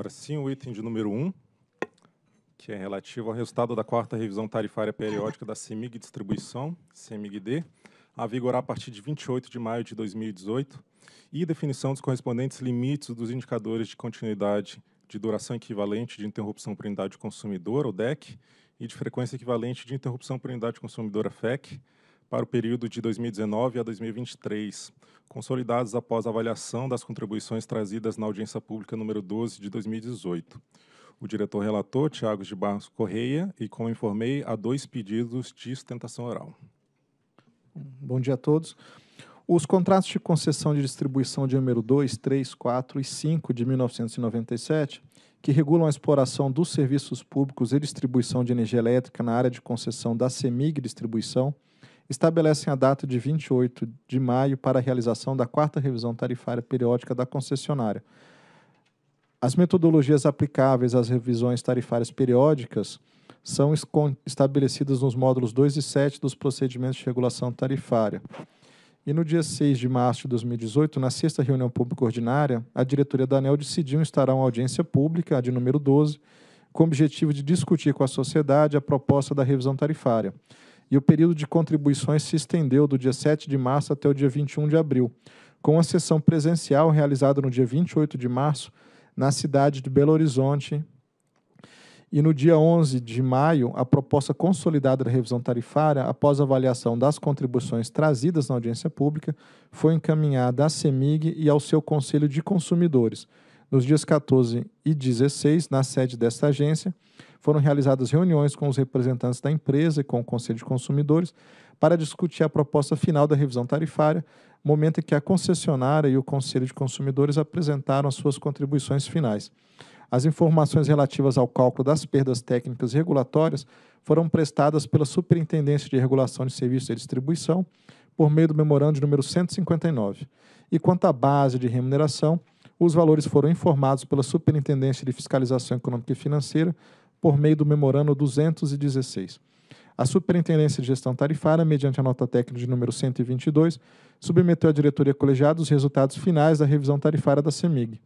Agora sim, o item de número 1, que é relativo ao resultado da quarta revisão tarifária periódica da CEMIG Distribuição, CEMIG-D, a vigorar a partir de 28 de maio de 2018, e definição dos correspondentes limites dos indicadores de continuidade de duração equivalente de interrupção por unidade consumidora, ou DEC, e de frequência equivalente de interrupção por unidade consumidora, FEC, para o período de 2019 a 2023, consolidados após avaliação das contribuições trazidas na audiência pública número 12 de 2018. O diretor relator, Tiago de Barros Correia, e como informei, há dois pedidos de sustentação oral. Bom dia a todos. Os contratos de concessão de distribuição de número 2, 3, 4 e 5 de 1997, que regulam a exploração dos serviços públicos e distribuição de energia elétrica na área de concessão da CEMIG Distribuição, estabelecem a data de 28 de maio para a realização da quarta revisão tarifária periódica da concessionária. As metodologias aplicáveis às revisões tarifárias periódicas são estabelecidas nos módulos 2 e 7 dos procedimentos de regulação tarifária. E no dia 6 de março de 2018, na sexta reunião pública ordinária, a diretoria da ANEL decidiu instalar uma audiência pública, a de número 12, com o objetivo de discutir com a sociedade a proposta da revisão tarifária e o período de contribuições se estendeu do dia 7 de março até o dia 21 de abril, com a sessão presencial realizada no dia 28 de março na cidade de Belo Horizonte. E no dia 11 de maio, a proposta consolidada da revisão tarifária, após avaliação das contribuições trazidas na audiência pública, foi encaminhada à CEMIG e ao seu Conselho de Consumidores. Nos dias 14 e 16, na sede desta agência, foram realizadas reuniões com os representantes da empresa e com o Conselho de Consumidores para discutir a proposta final da revisão tarifária, momento em que a concessionária e o Conselho de Consumidores apresentaram as suas contribuições finais. As informações relativas ao cálculo das perdas técnicas regulatórias foram prestadas pela Superintendência de Regulação de Serviços e Distribuição por meio do memorando de número 159. E quanto à base de remuneração, os valores foram informados pela Superintendência de Fiscalização Econômica e Financeira por meio do memorando 216. A Superintendência de Gestão Tarifária, mediante a nota técnica de número 122, submeteu à diretoria colegiada os resultados finais da revisão tarifária da CEMIG.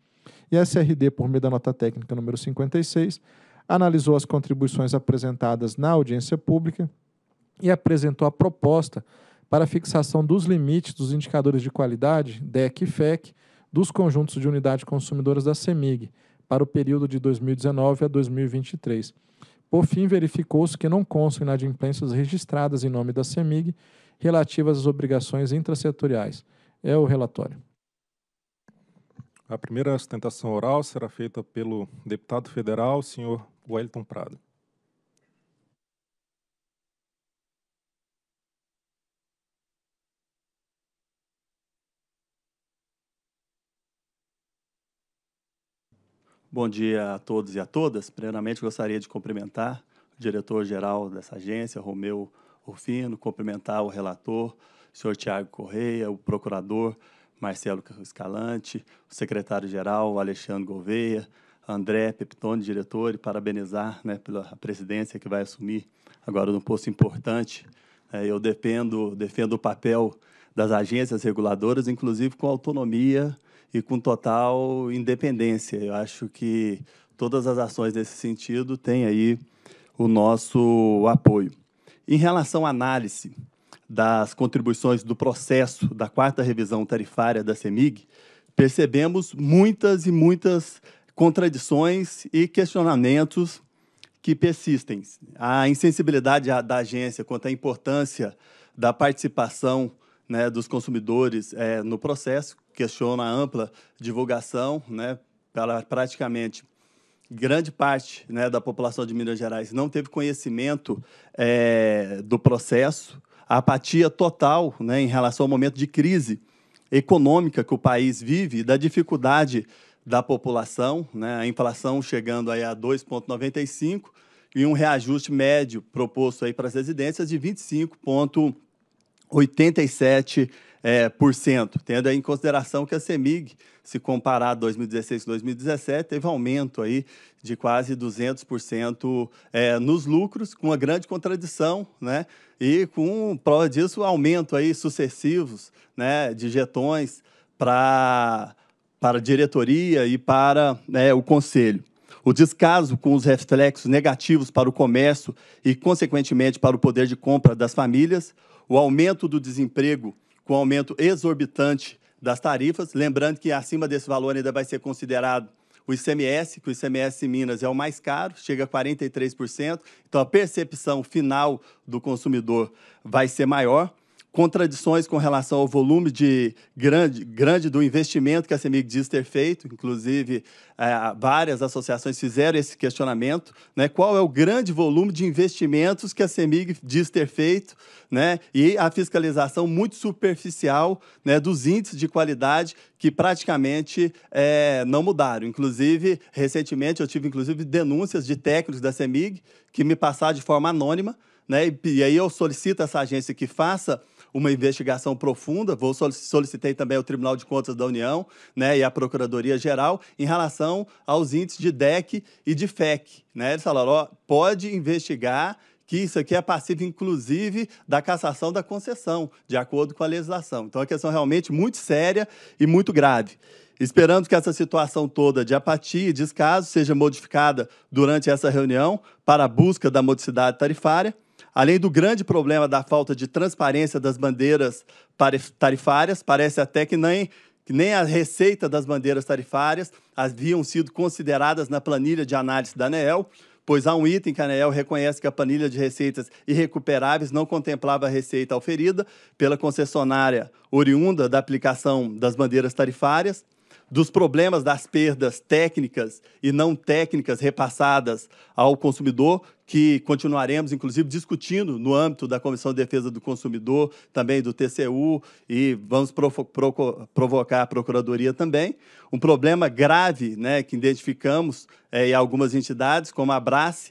E a SRD, por meio da nota técnica número 56, analisou as contribuições apresentadas na audiência pública e apresentou a proposta para a fixação dos limites dos indicadores de qualidade, DEC e FEC, dos conjuntos de unidades consumidoras da CEMIG, para o período de 2019 a 2023. Por fim, verificou-se que não constam inadimplências registradas em nome da CEMIG relativas às obrigações intrasetoriais. É o relatório. A primeira sustentação oral será feita pelo deputado federal, senhor Wellington Prado. Bom dia a todos e a todas. Primeiramente, gostaria de cumprimentar o diretor-geral dessa agência, Romeu Rufino, cumprimentar o relator, o senhor Tiago Correia, o procurador Marcelo Escalante, o secretário-geral Alexandre Gouveia, André Peptone, diretor, e parabenizar né, pela presidência que vai assumir agora num posto importante. É, eu dependo, defendo o papel das agências reguladoras, inclusive com autonomia e com total independência. Eu acho que todas as ações nesse sentido têm aí o nosso apoio. Em relação à análise das contribuições do processo da quarta revisão tarifária da CEMIG, percebemos muitas e muitas contradições e questionamentos que persistem. A insensibilidade da agência quanto à importância da participação né, dos consumidores é, no processo, questiona a ampla divulgação, né, para praticamente grande parte né, da população de Minas Gerais não teve conhecimento é, do processo, a apatia total né, em relação ao momento de crise econômica que o país vive, da dificuldade da população, né, a inflação chegando aí a 2,95 e um reajuste médio proposto aí para as residências de 25,87 é, por cento, tendo em consideração que a CEMIG, se comparar 2016 e 2017, teve aumento aí de quase 200% é, nos lucros, com uma grande contradição, né? E com, prova disso, aumento aí sucessivos né, de jetões para para a diretoria e para né, o conselho. O descaso com os reflexos negativos para o comércio e, consequentemente, para o poder de compra das famílias, o aumento do desemprego com aumento exorbitante das tarifas. Lembrando que acima desse valor ainda vai ser considerado o ICMS, que o ICMS em Minas é o mais caro, chega a 43%. Então a percepção final do consumidor vai ser maior contradições com relação ao volume de grande, grande do investimento que a CEMIG diz ter feito, inclusive é, várias associações fizeram esse questionamento, né? qual é o grande volume de investimentos que a CEMIG diz ter feito, né? e a fiscalização muito superficial né, dos índices de qualidade que praticamente é, não mudaram. Inclusive, recentemente eu tive inclusive denúncias de técnicos da CEMIG que me passaram de forma anônima, né? e, e aí eu solicito a essa agência que faça uma investigação profunda. Vou solicitei também ao Tribunal de Contas da União né, e à Procuradoria-Geral em relação aos índices de DEC e de FEC. Né? Eles falaram, ó, pode investigar que isso aqui é passivo, inclusive, da cassação da concessão, de acordo com a legislação. Então, é uma questão realmente muito séria e muito grave. Esperamos que essa situação toda de apatia e descaso seja modificada durante essa reunião para a busca da modicidade tarifária. Além do grande problema da falta de transparência das bandeiras tarifárias, parece até que nem, que nem a receita das bandeiras tarifárias haviam sido consideradas na planilha de análise da ANEEL, pois há um item que a ANEEL reconhece que a planilha de receitas irrecuperáveis não contemplava a receita oferida pela concessionária oriunda da aplicação das bandeiras tarifárias dos problemas das perdas técnicas e não técnicas repassadas ao consumidor, que continuaremos, inclusive, discutindo no âmbito da Comissão de Defesa do Consumidor, também do TCU, e vamos provo provocar a Procuradoria também. Um problema grave né, que identificamos é, em algumas entidades, como a Brace,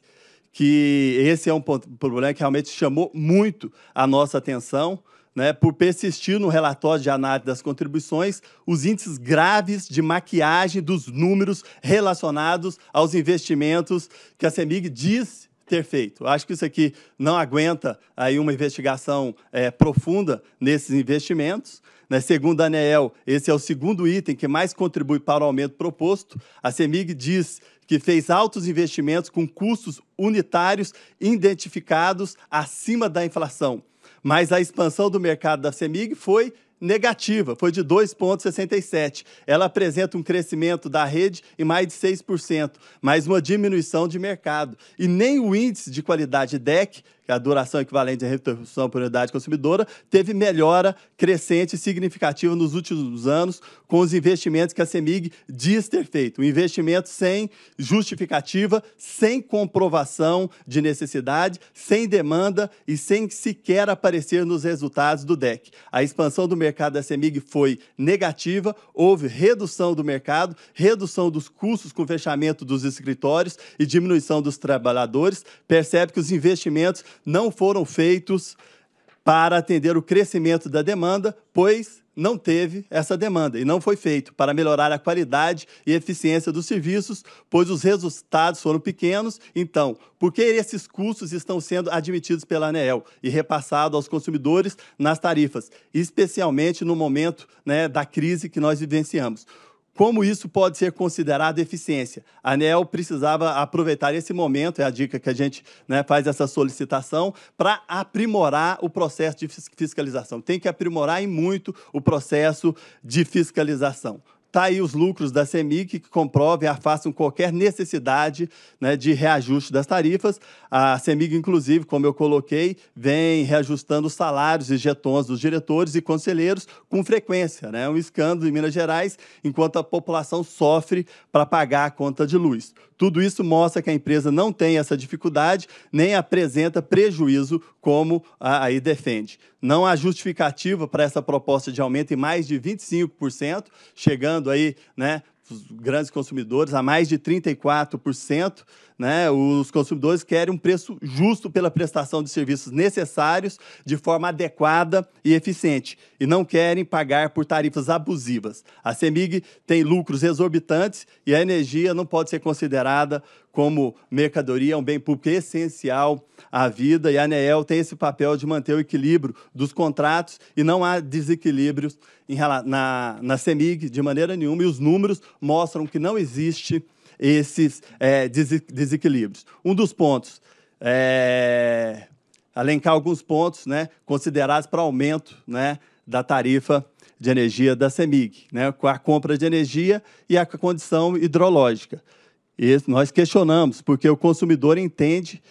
que esse é um problema que realmente chamou muito a nossa atenção. Né, por persistir no relatório de análise das contribuições os índices graves de maquiagem dos números relacionados aos investimentos que a CEMIG diz ter feito. Acho que isso aqui não aguenta aí uma investigação é, profunda nesses investimentos. Né? Segundo a esse é o segundo item que mais contribui para o aumento proposto. A CEMIG diz que fez altos investimentos com custos unitários identificados acima da inflação mas a expansão do mercado da CEMIG foi negativa, foi de 2,67. Ela apresenta um crescimento da rede em mais de 6%, mas uma diminuição de mercado. E nem o índice de qualidade DEC que é a duração equivalente à repercussão por unidade consumidora, teve melhora crescente e significativa nos últimos anos com os investimentos que a CEMIG diz ter feito. Um investimento sem justificativa, sem comprovação de necessidade, sem demanda e sem sequer aparecer nos resultados do DEC. A expansão do mercado da CEMIG foi negativa, houve redução do mercado, redução dos custos com fechamento dos escritórios e diminuição dos trabalhadores. Percebe que os investimentos não foram feitos para atender o crescimento da demanda, pois não teve essa demanda e não foi feito para melhorar a qualidade e eficiência dos serviços, pois os resultados foram pequenos. Então, por que esses custos estão sendo admitidos pela ANEEL e repassados aos consumidores nas tarifas, especialmente no momento né, da crise que nós vivenciamos? Como isso pode ser considerado eficiência? A ANEL precisava aproveitar esse momento, é a dica que a gente né, faz essa solicitação, para aprimorar o processo de fiscalização. Tem que aprimorar e muito o processo de fiscalização. Está aí os lucros da CEMIC que comprovem, afastam qualquer necessidade né, de reajuste das tarifas. A CEMIG, inclusive, como eu coloquei, vem reajustando os salários e jetões dos diretores e conselheiros com frequência. Né? É né? um escândalo em Minas Gerais, enquanto a população sofre para pagar a conta de luz. Tudo isso mostra que a empresa não tem essa dificuldade, nem apresenta prejuízo como aí defende. Não há justificativa para essa proposta de aumento em mais de 25%, chegando aí, né, os grandes consumidores a mais de 34%, né? Os consumidores querem um preço justo pela prestação de serviços necessários de forma adequada e eficiente e não querem pagar por tarifas abusivas. A CEMIG tem lucros exorbitantes e a energia não pode ser considerada como mercadoria, é um bem público essencial à vida e a ANEEL tem esse papel de manter o equilíbrio dos contratos e não há desequilíbrios em, na, na CEMIG de maneira nenhuma e os números mostram que não existe esses é, desequilíbrios. Um dos pontos, é, alencar alguns pontos né, considerados para aumento né, da tarifa de energia da CEMIG, né, com a compra de energia e a condição hidrológica. E nós questionamos, porque o consumidor entende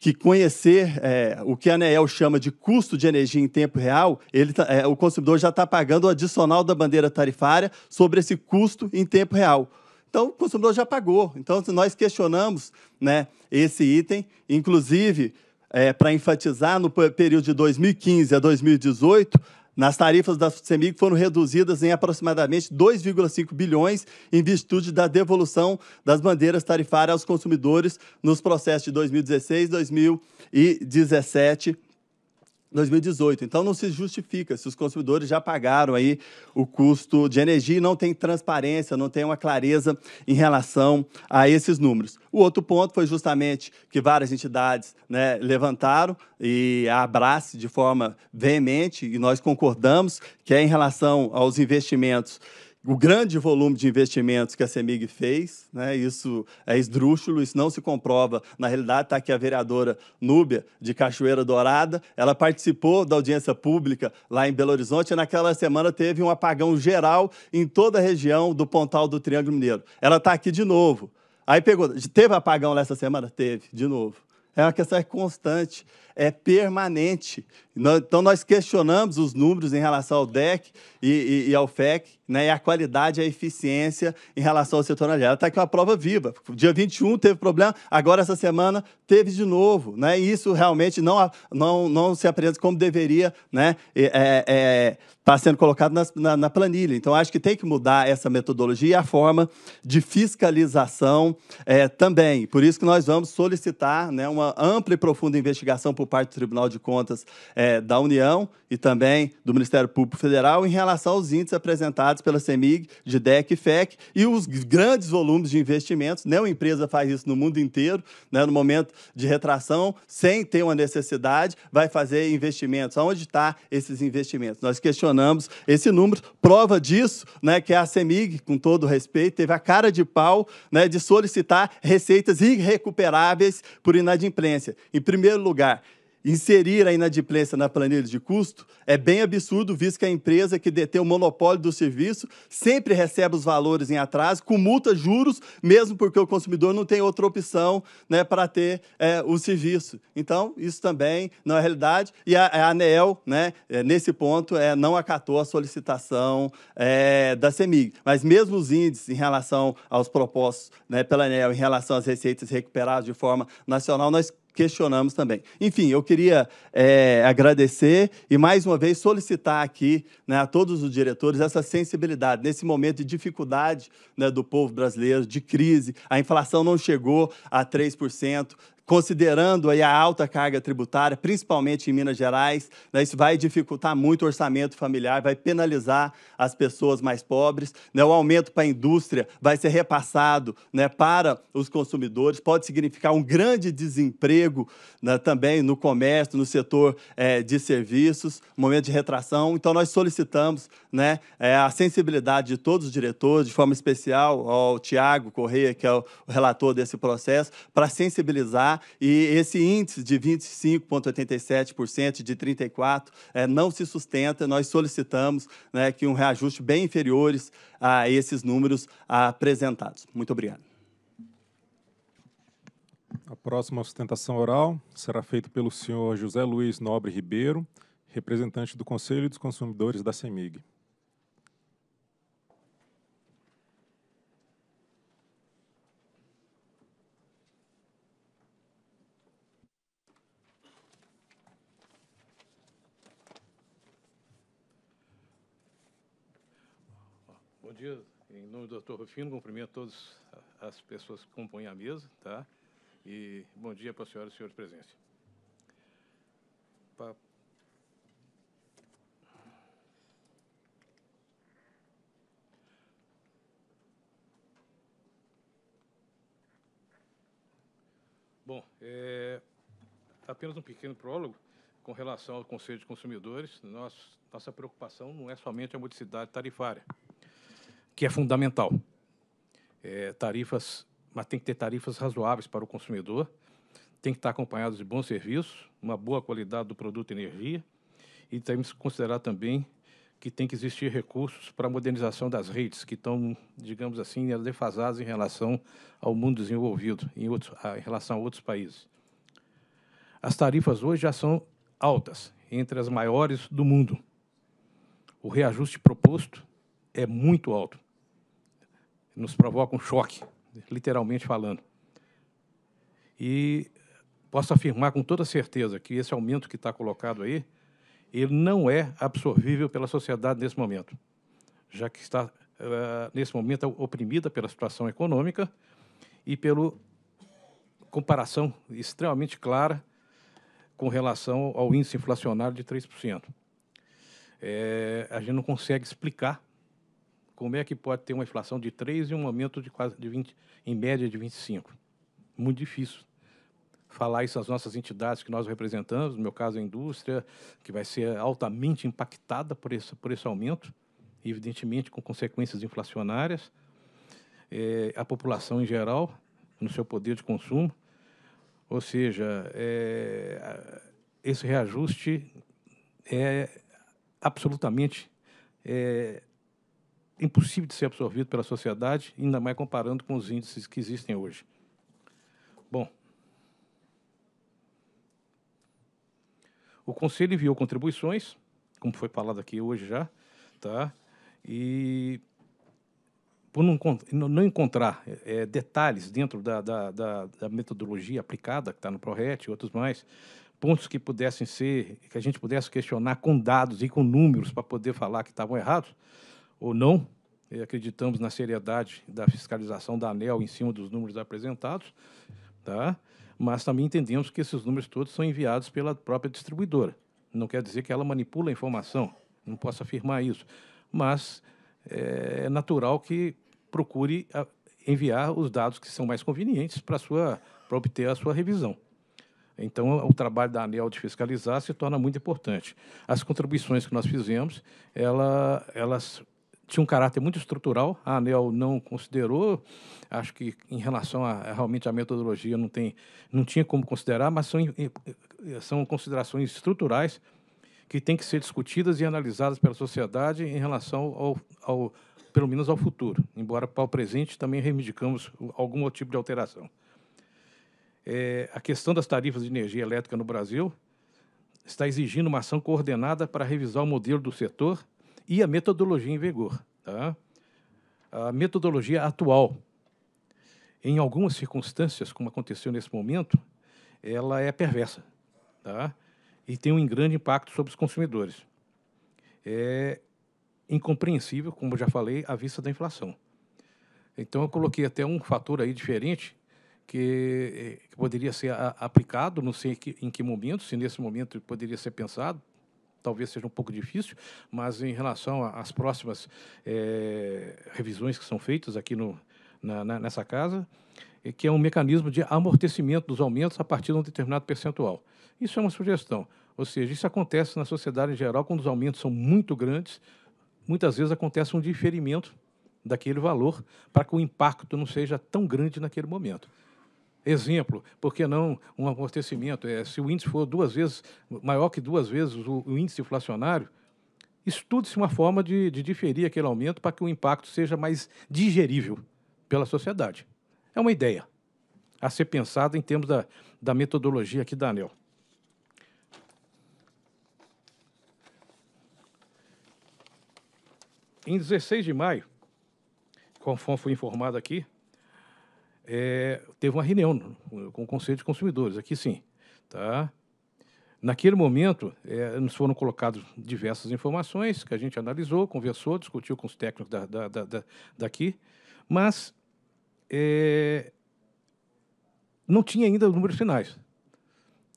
que conhecer é, o que a ANEEL chama de custo de energia em tempo real, ele, tá, é, o consumidor já está pagando o adicional da bandeira tarifária sobre esse custo em tempo real. Então, o consumidor já pagou. Então, nós questionamos né, esse item, inclusive, é, para enfatizar, no período de 2015 a 2018, nas tarifas da CEMIG foram reduzidas em aproximadamente 2,5 bilhões em virtude da devolução das bandeiras tarifárias aos consumidores nos processos de 2016, 2017 2018. Então não se justifica se os consumidores já pagaram aí o custo de energia e não tem transparência, não tem uma clareza em relação a esses números. O outro ponto foi justamente que várias entidades né, levantaram e abraçaram de forma veemente e nós concordamos que é em relação aos investimentos o grande volume de investimentos que a CEMIG fez, né, isso é esdrúxulo, isso não se comprova. Na realidade, está aqui a vereadora Núbia, de Cachoeira Dourada, ela participou da audiência pública lá em Belo Horizonte e naquela semana teve um apagão geral em toda a região do Pontal do Triângulo Mineiro. Ela está aqui de novo. Aí pegou, teve apagão nessa semana? Teve, de novo. É uma questão é constante é permanente. Então, nós questionamos os números em relação ao DEC e, e, e ao FEC, né, e a qualidade e a eficiência em relação ao setor aliado. Está aqui uma prova viva. Dia 21 teve problema, agora essa semana teve de novo. Né, e isso realmente não, não, não se apresenta como deveria né, é, é, está sendo colocado na, na, na, planilha. Então, acho que tem que mudar essa metodologia e a forma de fiscalização é, também. Por isso que nós vamos solicitar né, uma ampla e profunda investigação por parte do Tribunal de Contas é, da União e também do Ministério Público Federal em relação aos índices apresentados pela CEMIG, DEC e FEC e os grandes volumes de investimentos. Nenhuma empresa faz isso no mundo inteiro, né, no momento de retração, sem ter uma necessidade, vai fazer investimentos. Onde está esses investimentos? Nós questionamos esse número. Prova disso né, que a CEMIG, com todo respeito, teve a cara de pau né, de solicitar receitas irrecuperáveis por inadimplência. Em primeiro lugar, Inserir a inadimplência na planilha de custo é bem absurdo, visto que a empresa que detém o monopólio do serviço sempre recebe os valores em atraso, com multa, juros, mesmo porque o consumidor não tem outra opção né, para ter é, o serviço. Então, isso também não é realidade. E a, a né, é, nesse ponto, é, não acatou a solicitação é, da CEMIG. Mas mesmo os índices em relação aos propostos né, pela Anel em relação às receitas recuperadas de forma nacional, nós questionamos também. Enfim, eu queria é, agradecer e mais uma vez solicitar aqui né, a todos os diretores essa sensibilidade nesse momento de dificuldade né, do povo brasileiro, de crise. A inflação não chegou a 3%, considerando aí a alta carga tributária, principalmente em Minas Gerais, né, isso vai dificultar muito o orçamento familiar, vai penalizar as pessoas mais pobres. Né, o aumento para a indústria vai ser repassado né, para os consumidores, pode significar um grande desemprego né, também no comércio, no setor é, de serviços, momento de retração. Então, nós solicitamos é, a sensibilidade de todos os diretores, de forma especial ao Tiago Correia, que é o relator desse processo, para sensibilizar e esse índice de 25,87%, de 34%, é, eh, não se sustenta. Nós solicitamos né, que um reajuste bem inferiores a esses números apresentados. Muito obrigado. A próxima sustentação oral será feita pelo senhor José Luiz Nobre Ribeiro, representante do Conselho dos Consumidores da CEMIG. dia. Em nome do Dr. Rufino, cumprimento todas as pessoas que compõem a mesa, tá? E bom dia para a senhora e senhores presentes. Pra... Bom, é, apenas um pequeno prólogo com relação ao Conselho de Consumidores. nossa preocupação não é somente a modicidade tarifária que é fundamental. É, tarifas, mas tem que ter tarifas razoáveis para o consumidor, tem que estar acompanhado de bons serviços, uma boa qualidade do produto e energia, e temos que considerar também que tem que existir recursos para a modernização das redes, que estão, digamos assim, defasadas em relação ao mundo desenvolvido, em, outros, em relação a outros países. As tarifas hoje já são altas, entre as maiores do mundo. O reajuste proposto é muito alto. Nos provoca um choque, literalmente falando. E posso afirmar com toda certeza que esse aumento que está colocado aí, ele não é absorvível pela sociedade nesse momento, já que está, eh, nesse momento, oprimida pela situação econômica e pela comparação extremamente clara com relação ao índice inflacionário de 3%. É, eh, a gente não consegue explicar como é que pode ter uma inflação de 3 e um aumento de quase de 20, em média de 25? Muito difícil. Falar isso às nossas entidades que nós representamos, no meu caso a indústria, que vai ser altamente impactada por esse, por esse aumento, evidentemente com consequências inflacionárias, é, a população em geral, no seu poder de consumo. Ou seja, é, esse reajuste é absolutamente é, impossível de ser absorvido pela sociedade, ainda mais comparando com os índices que existem hoje. Bom, o Conselho enviou contribuições, como foi falado aqui hoje já, tá? e por não, encontrar é, detalhes dentro da, da, da, da metodologia aplicada, que está no ProRet e outros mais, pontos que pudessem ser, que a gente pudesse questionar com dados e com números para poder falar que estavam errados, ou não, acreditamos na seriedade da fiscalização da ANEL em cima dos números apresentados, tá? mas também entendemos que esses números todos são enviados pela própria distribuidora. Não quer dizer que ela manipula a informação, não posso afirmar isso, mas é, é natural que procure enviar os dados que são mais convenientes para sua para obter a sua revisão. Então, o trabalho da ANEL de fiscalizar se torna muito importante. As contribuições que nós fizemos, ela, elas tinha um caráter muito estrutural, a ANEL não considerou, acho que em relação a realmente a metodologia não, tem, não tinha como considerar, mas são, eh, eh, são considerações estruturais que têm que ser discutidas e analisadas pela sociedade em relação ao, ao pelo menos ao futuro, embora para o presente também reivindicamos algum tipo de alteração. É, a questão das tarifas de energia elétrica no Brasil está exigindo uma ação coordenada para revisar o modelo do setor e a metodologia em vigor. Tá? A metodologia atual, em algumas circunstâncias, como aconteceu nesse momento, ela é perversa tá? e tem um grande impacto sobre os consumidores. É incompreensível, como já falei, à vista da inflação. Então, eu coloquei até um fator aí diferente que, eh, que poderia ser a, aplicado, não sei que, em que momento, se nesse momento poderia ser pensado, talvez seja um pouco difícil, mas em relação às próximas é, revisões que são feitas aqui no, na, na, nessa casa, é que é um mecanismo de amortecimento dos aumentos a partir de um determinado percentual. Isso é uma sugestão. Ou seja, isso acontece na sociedade em geral quando os aumentos são muito grandes, muitas vezes acontece um diferimento daquele valor para que o impacto não seja tão grande naquele momento. Exemplo, por que não um amortecimento? É, se o índice for duas vezes, maior que duas vezes o, o índice inflacionário, estude-se uma forma de, de diferir aquele aumento para que o impacto seja mais digerível pela sociedade. É uma ideia a ser pensada em termos da, da metodologia aqui da ANEL. Em 16 de maio, conforme foi informado aqui, é, teve uma reunião com o Conselho de Consumidores, aqui sim. Tá? Naquele momento, é, nos foram colocadas diversas informações que a gente analisou, conversou, discutiu com os técnicos da, da, da, da daqui, mas é, não tinha ainda os números finais.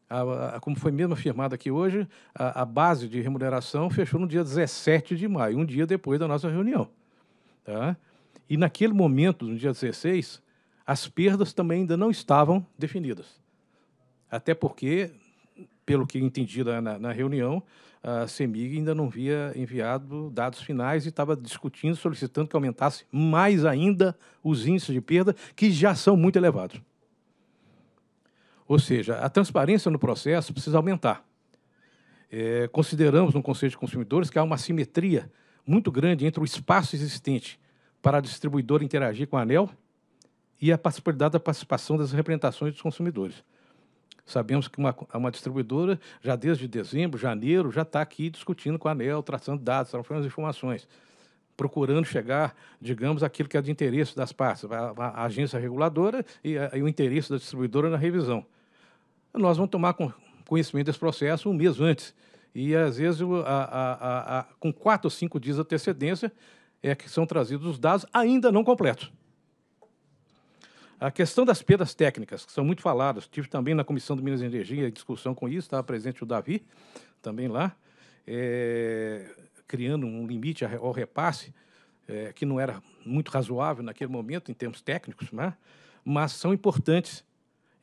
A, a, como foi mesmo afirmado aqui hoje, a, a, base de remuneração fechou no dia 17 de maio, um dia depois da nossa reunião. Tá? E naquele momento, no dia 16, as perdas também ainda não estavam definidas. Até porque, pelo que entendi na, na reunião, a CEMIG ainda não havia enviado dados finais e estava discutindo, solicitando que aumentasse mais ainda os índices de perda, que já são muito elevados. Ou seja, a transparência no processo precisa aumentar. É, consideramos no Conselho de Consumidores que há uma simetria muito grande entre o espaço existente para a distribuidora interagir com a ANEL e a possibilidade da participação das representações dos consumidores. Sabemos que uma, uma distribuidora, já desde dezembro, janeiro, já está aqui discutindo com a ANEL, traçando dados, transformando informações, procurando chegar, digamos, aquilo que é de interesse das partes, a, a agência reguladora e, a, e, o interesse da distribuidora na revisão. Nós vamos tomar conhecimento desse processo um mês antes. E, às vezes, a, com quatro ou cinco dias de antecedência, é que são trazidos os dados ainda não completos. A questão das perdas técnicas, que são muito faladas, tive também na Comissão do Minas e Energia discussão com isso, estava presente o Davi também lá, é, criando um limite ao repasse, é, que não era muito razoável naquele momento em termos técnicos, né? mas são importantes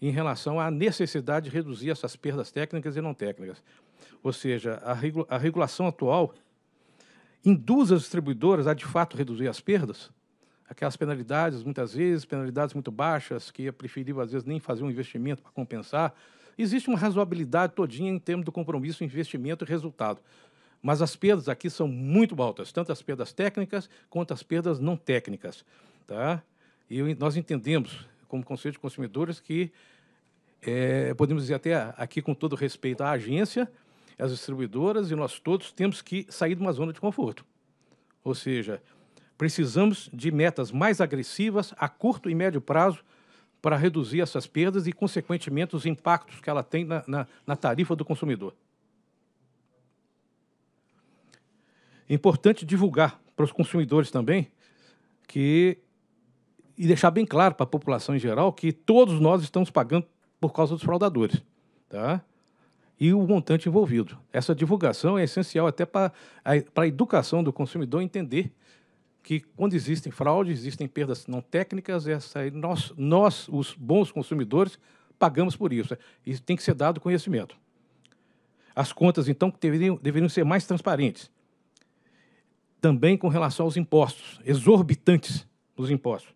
em relação à necessidade de reduzir essas perdas técnicas e não técnicas. Ou seja, a, regula a regulação atual induz as distribuidoras a de fato reduzir as perdas, aquelas penalidades, muitas vezes, penalidades muito baixas, que é preferível, às vezes, nem fazer um investimento para compensar. Existe uma razoabilidade todinha em termos do compromisso, investimento e resultado. Mas as perdas aqui são muito altas, tanto as perdas técnicas quanto as perdas não técnicas. Tá? E nós entendemos, como Conselho de Consumidores, que é, podemos dizer até aqui, com todo respeito à agência, às distribuidoras e nós todos temos que sair de uma zona de conforto. Ou seja, Precisamos de metas mais agressivas a curto e médio prazo para reduzir essas perdas e, consequentemente, os impactos que ela tem na, na, na tarifa do consumidor. Importante divulgar para os consumidores também que e deixar bem claro para a população em geral que todos nós estamos pagando por causa dos fraudadores, tá? E o montante envolvido. Essa divulgação é essencial até para a, para a educação do consumidor entender que quando existem fraudes, existem perdas não técnicas, essa aí, nós, nós, os bons consumidores, pagamos por isso. E tem que ser dado conhecimento. As contas, então, deveriam, deveriam ser mais transparentes. Também com relação aos impostos, exorbitantes dos impostos.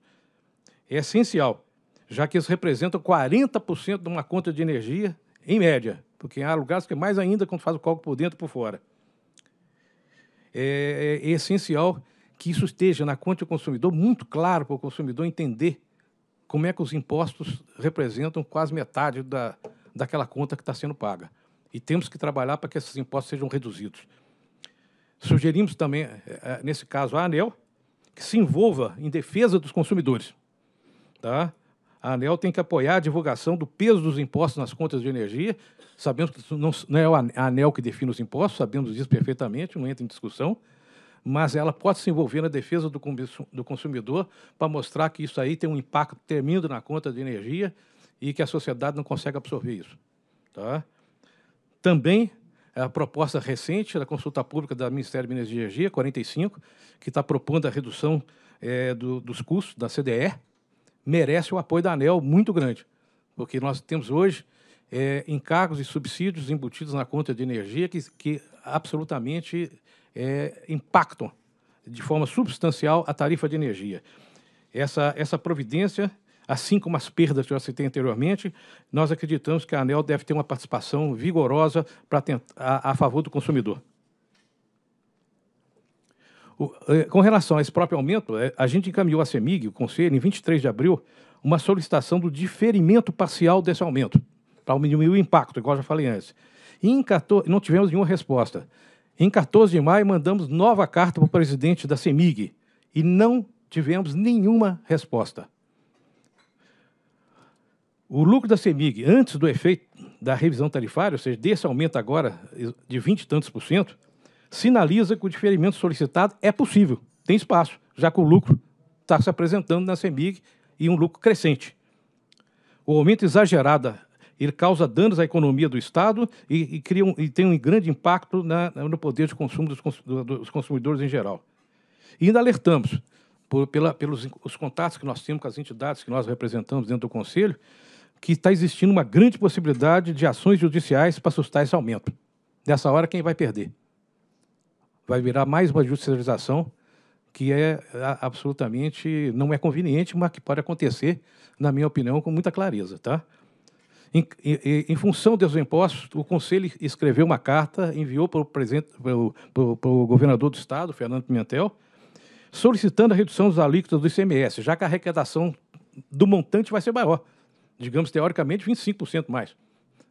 É essencial, já que eles representam 40% de uma conta de energia, em média, porque há lugares que é mais ainda quando faz o cálculo por dentro e por fora. é, é, é essencial que isso esteja na conta do consumidor muito claro para o consumidor entender como é que os impostos representam quase metade da, daquela conta que está sendo paga. E temos que trabalhar para que esses impostos sejam reduzidos. Sugerimos também, eh, eh, nesse caso, à ANEL, que se envolva em defesa dos consumidores. Tá? A ANEL tem que apoiar a divulgação do peso dos impostos nas contas de energia. Sabemos que não é a ANEL que define os impostos, sabemos disso perfeitamente, não entra em discussão mas ela pode se envolver na defesa do consumidor para mostrar que isso aí tem um impacto tremendo na conta de energia e que a sociedade não consegue absorver isso. Tá? Também é a proposta recente da consulta pública do Ministério de Minas e Energia, 45, que está propondo a redução é, do, dos custos da CDE, merece o apoio da ANEL muito grande, porque nós temos hoje é, encargos e subsídios embutidos na conta de energia que, que absolutamente é, impactam de forma substancial a tarifa de energia. Essa, essa providência, assim como as perdas que eu citei anteriormente, nós acreditamos que a ANEL deve ter uma participação vigorosa para tentar, a, a favor do consumidor. O, é, com relação a esse próprio aumento, é, a gente encaminhou à CEMIG, o Conselho, em 23 de abril, uma solicitação do diferimento parcial desse aumento, para diminuir o impacto, igual já falei antes. E em 14, não tivemos nenhuma resposta. Em 14 de maio, mandamos nova carta para o presidente da CEMIG e não tivemos nenhuma resposta. O lucro da CEMIG, antes do efeito da revisão tarifária, ou seja, desse aumento agora de 20 e tantos por cento, sinaliza que o diferimento solicitado é possível, tem espaço, já que o lucro está se apresentando na CEMIG e um lucro crescente. O aumento exagerado ele causa danos à economia do Estado e, e cria um, e tem um grande impacto na, no poder de consumo dos, dos consumidores em geral. E ainda alertamos, por, pela, pelos os contatos que nós temos com as entidades que nós representamos dentro do Conselho, que está existindo uma grande possibilidade de ações judiciais para assustar esse aumento. Nessa hora, quem vai perder? Vai virar mais uma judicialização que é absolutamente não é conveniente, mas que pode acontecer, na minha opinião, com muita clareza, tá? Em, em, em, função dos impostos, o Conselho escreveu uma carta, enviou para o, presidente, para, o, para o governador do Estado, Fernando Pimentel, solicitando a redução dos alíquotas do ICMS, já que a arrecadação do montante vai ser maior, digamos, teoricamente, 25% mais.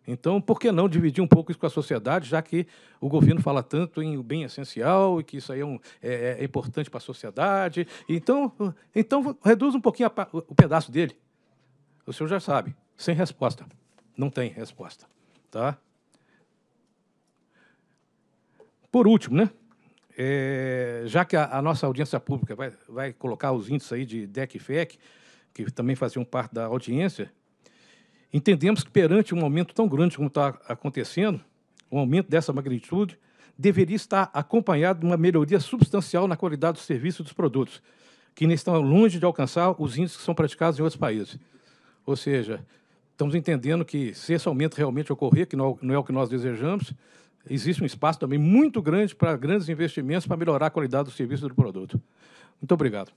Então, por que não dividir um pouco isso com a sociedade, já que o governo fala tanto em o bem essencial e que isso aí é, um, é, é, é importante para a sociedade? Então, então reduz um pouquinho a, o pedaço dele. O senhor já sabe, sem resposta. Não tem resposta. Tá? Por último, né? É, já que a, a, nossa audiência pública vai, vai colocar os índices aí de DEC e FEC, que também faziam parte da audiência, entendemos que perante um aumento tão grande como está acontecendo, um aumento dessa magnitude, deveria estar acompanhado de uma melhoria substancial na qualidade do serviço e dos produtos, que ainda estão longe de alcançar os índices que são praticados em outros países. Ou seja, estamos entendendo que, se esse aumento realmente ocorrer, que é não é o que nós desejamos, existe um espaço também muito grande para grandes investimentos para melhorar a qualidade do serviço e do produto. Muito obrigado.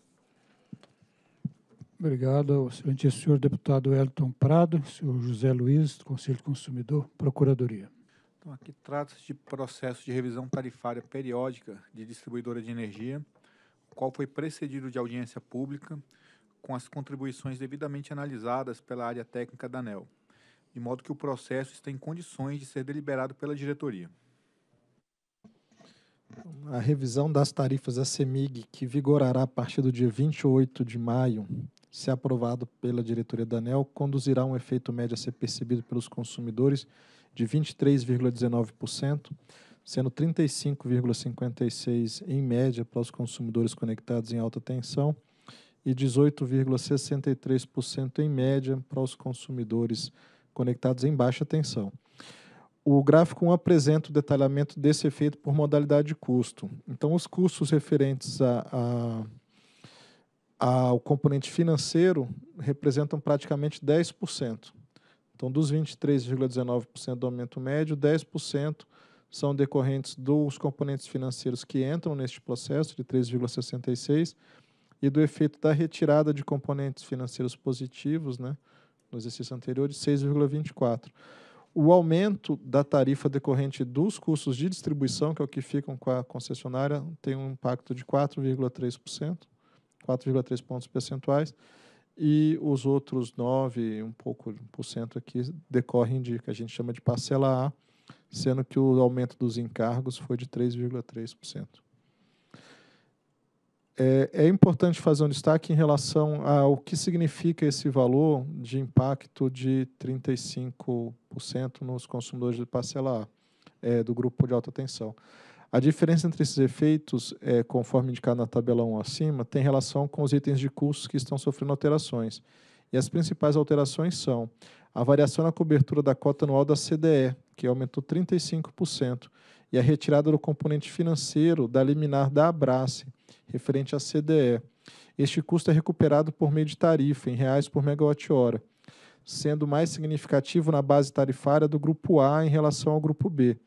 Obrigado excelentíssimo senhor deputado Elton Prado, senhor José Luiz, do Conselho Consumidor, Procuradoria. Então, aqui trata-se de processo de revisão tarifária periódica de distribuidora de energia, qual foi precedido de audiência pública, com as contribuições devidamente analisadas pela área técnica da ANEL, de modo que o processo está em condições de ser deliberado pela diretoria. A revisão das tarifas da CEMIG, que vigorará a partir do dia 28 de maio, se aprovado pela diretoria da ANEL, conduzirá um efeito médio a ser percebido pelos consumidores de 23,19%, sendo 35,56% em média para os consumidores conectados em alta tensão e 18,63% em média para os consumidores conectados em baixa tensão. O gráfico 1 apresenta o detalhamento desse efeito por modalidade de custo. Então, os custos referentes a, a ao componente financeiro representam praticamente 10%. Então, dos 23,19% do aumento médio, 10% são decorrentes dos componentes financeiros que entram neste processo de 3,66%, e do efeito da retirada de componentes financeiros positivos, né, no exercício anterior, de 6,24. O aumento da tarifa decorrente dos custos de distribuição, que é o que ficam com a concessionária, tem um impacto de 4,3%, 4,3 pontos percentuais, e os outros 9, um pouco por cento aqui, decorrem de que a gente chama de parcela A, sendo que o aumento dos encargos foi de 3,3%. É, é, importante fazer um destaque em relação ao que significa esse valor de impacto de 35% nos consumidores de parcela A, é, do grupo de alta tensão. A diferença entre esses efeitos, é, conforme indicado na tabela 1 acima, tem relação com os itens de custos que estão sofrendo alterações. E as principais alterações são a variação na cobertura da cota anual da CDE, que aumentou 35%, e a é retirada do componente financeiro da liminar da Abrace, referente à CDE. Este custo é recuperado por meio de tarifa, em reais por megawatt-hora, sendo mais significativo na base tarifária do grupo A em relação ao grupo B.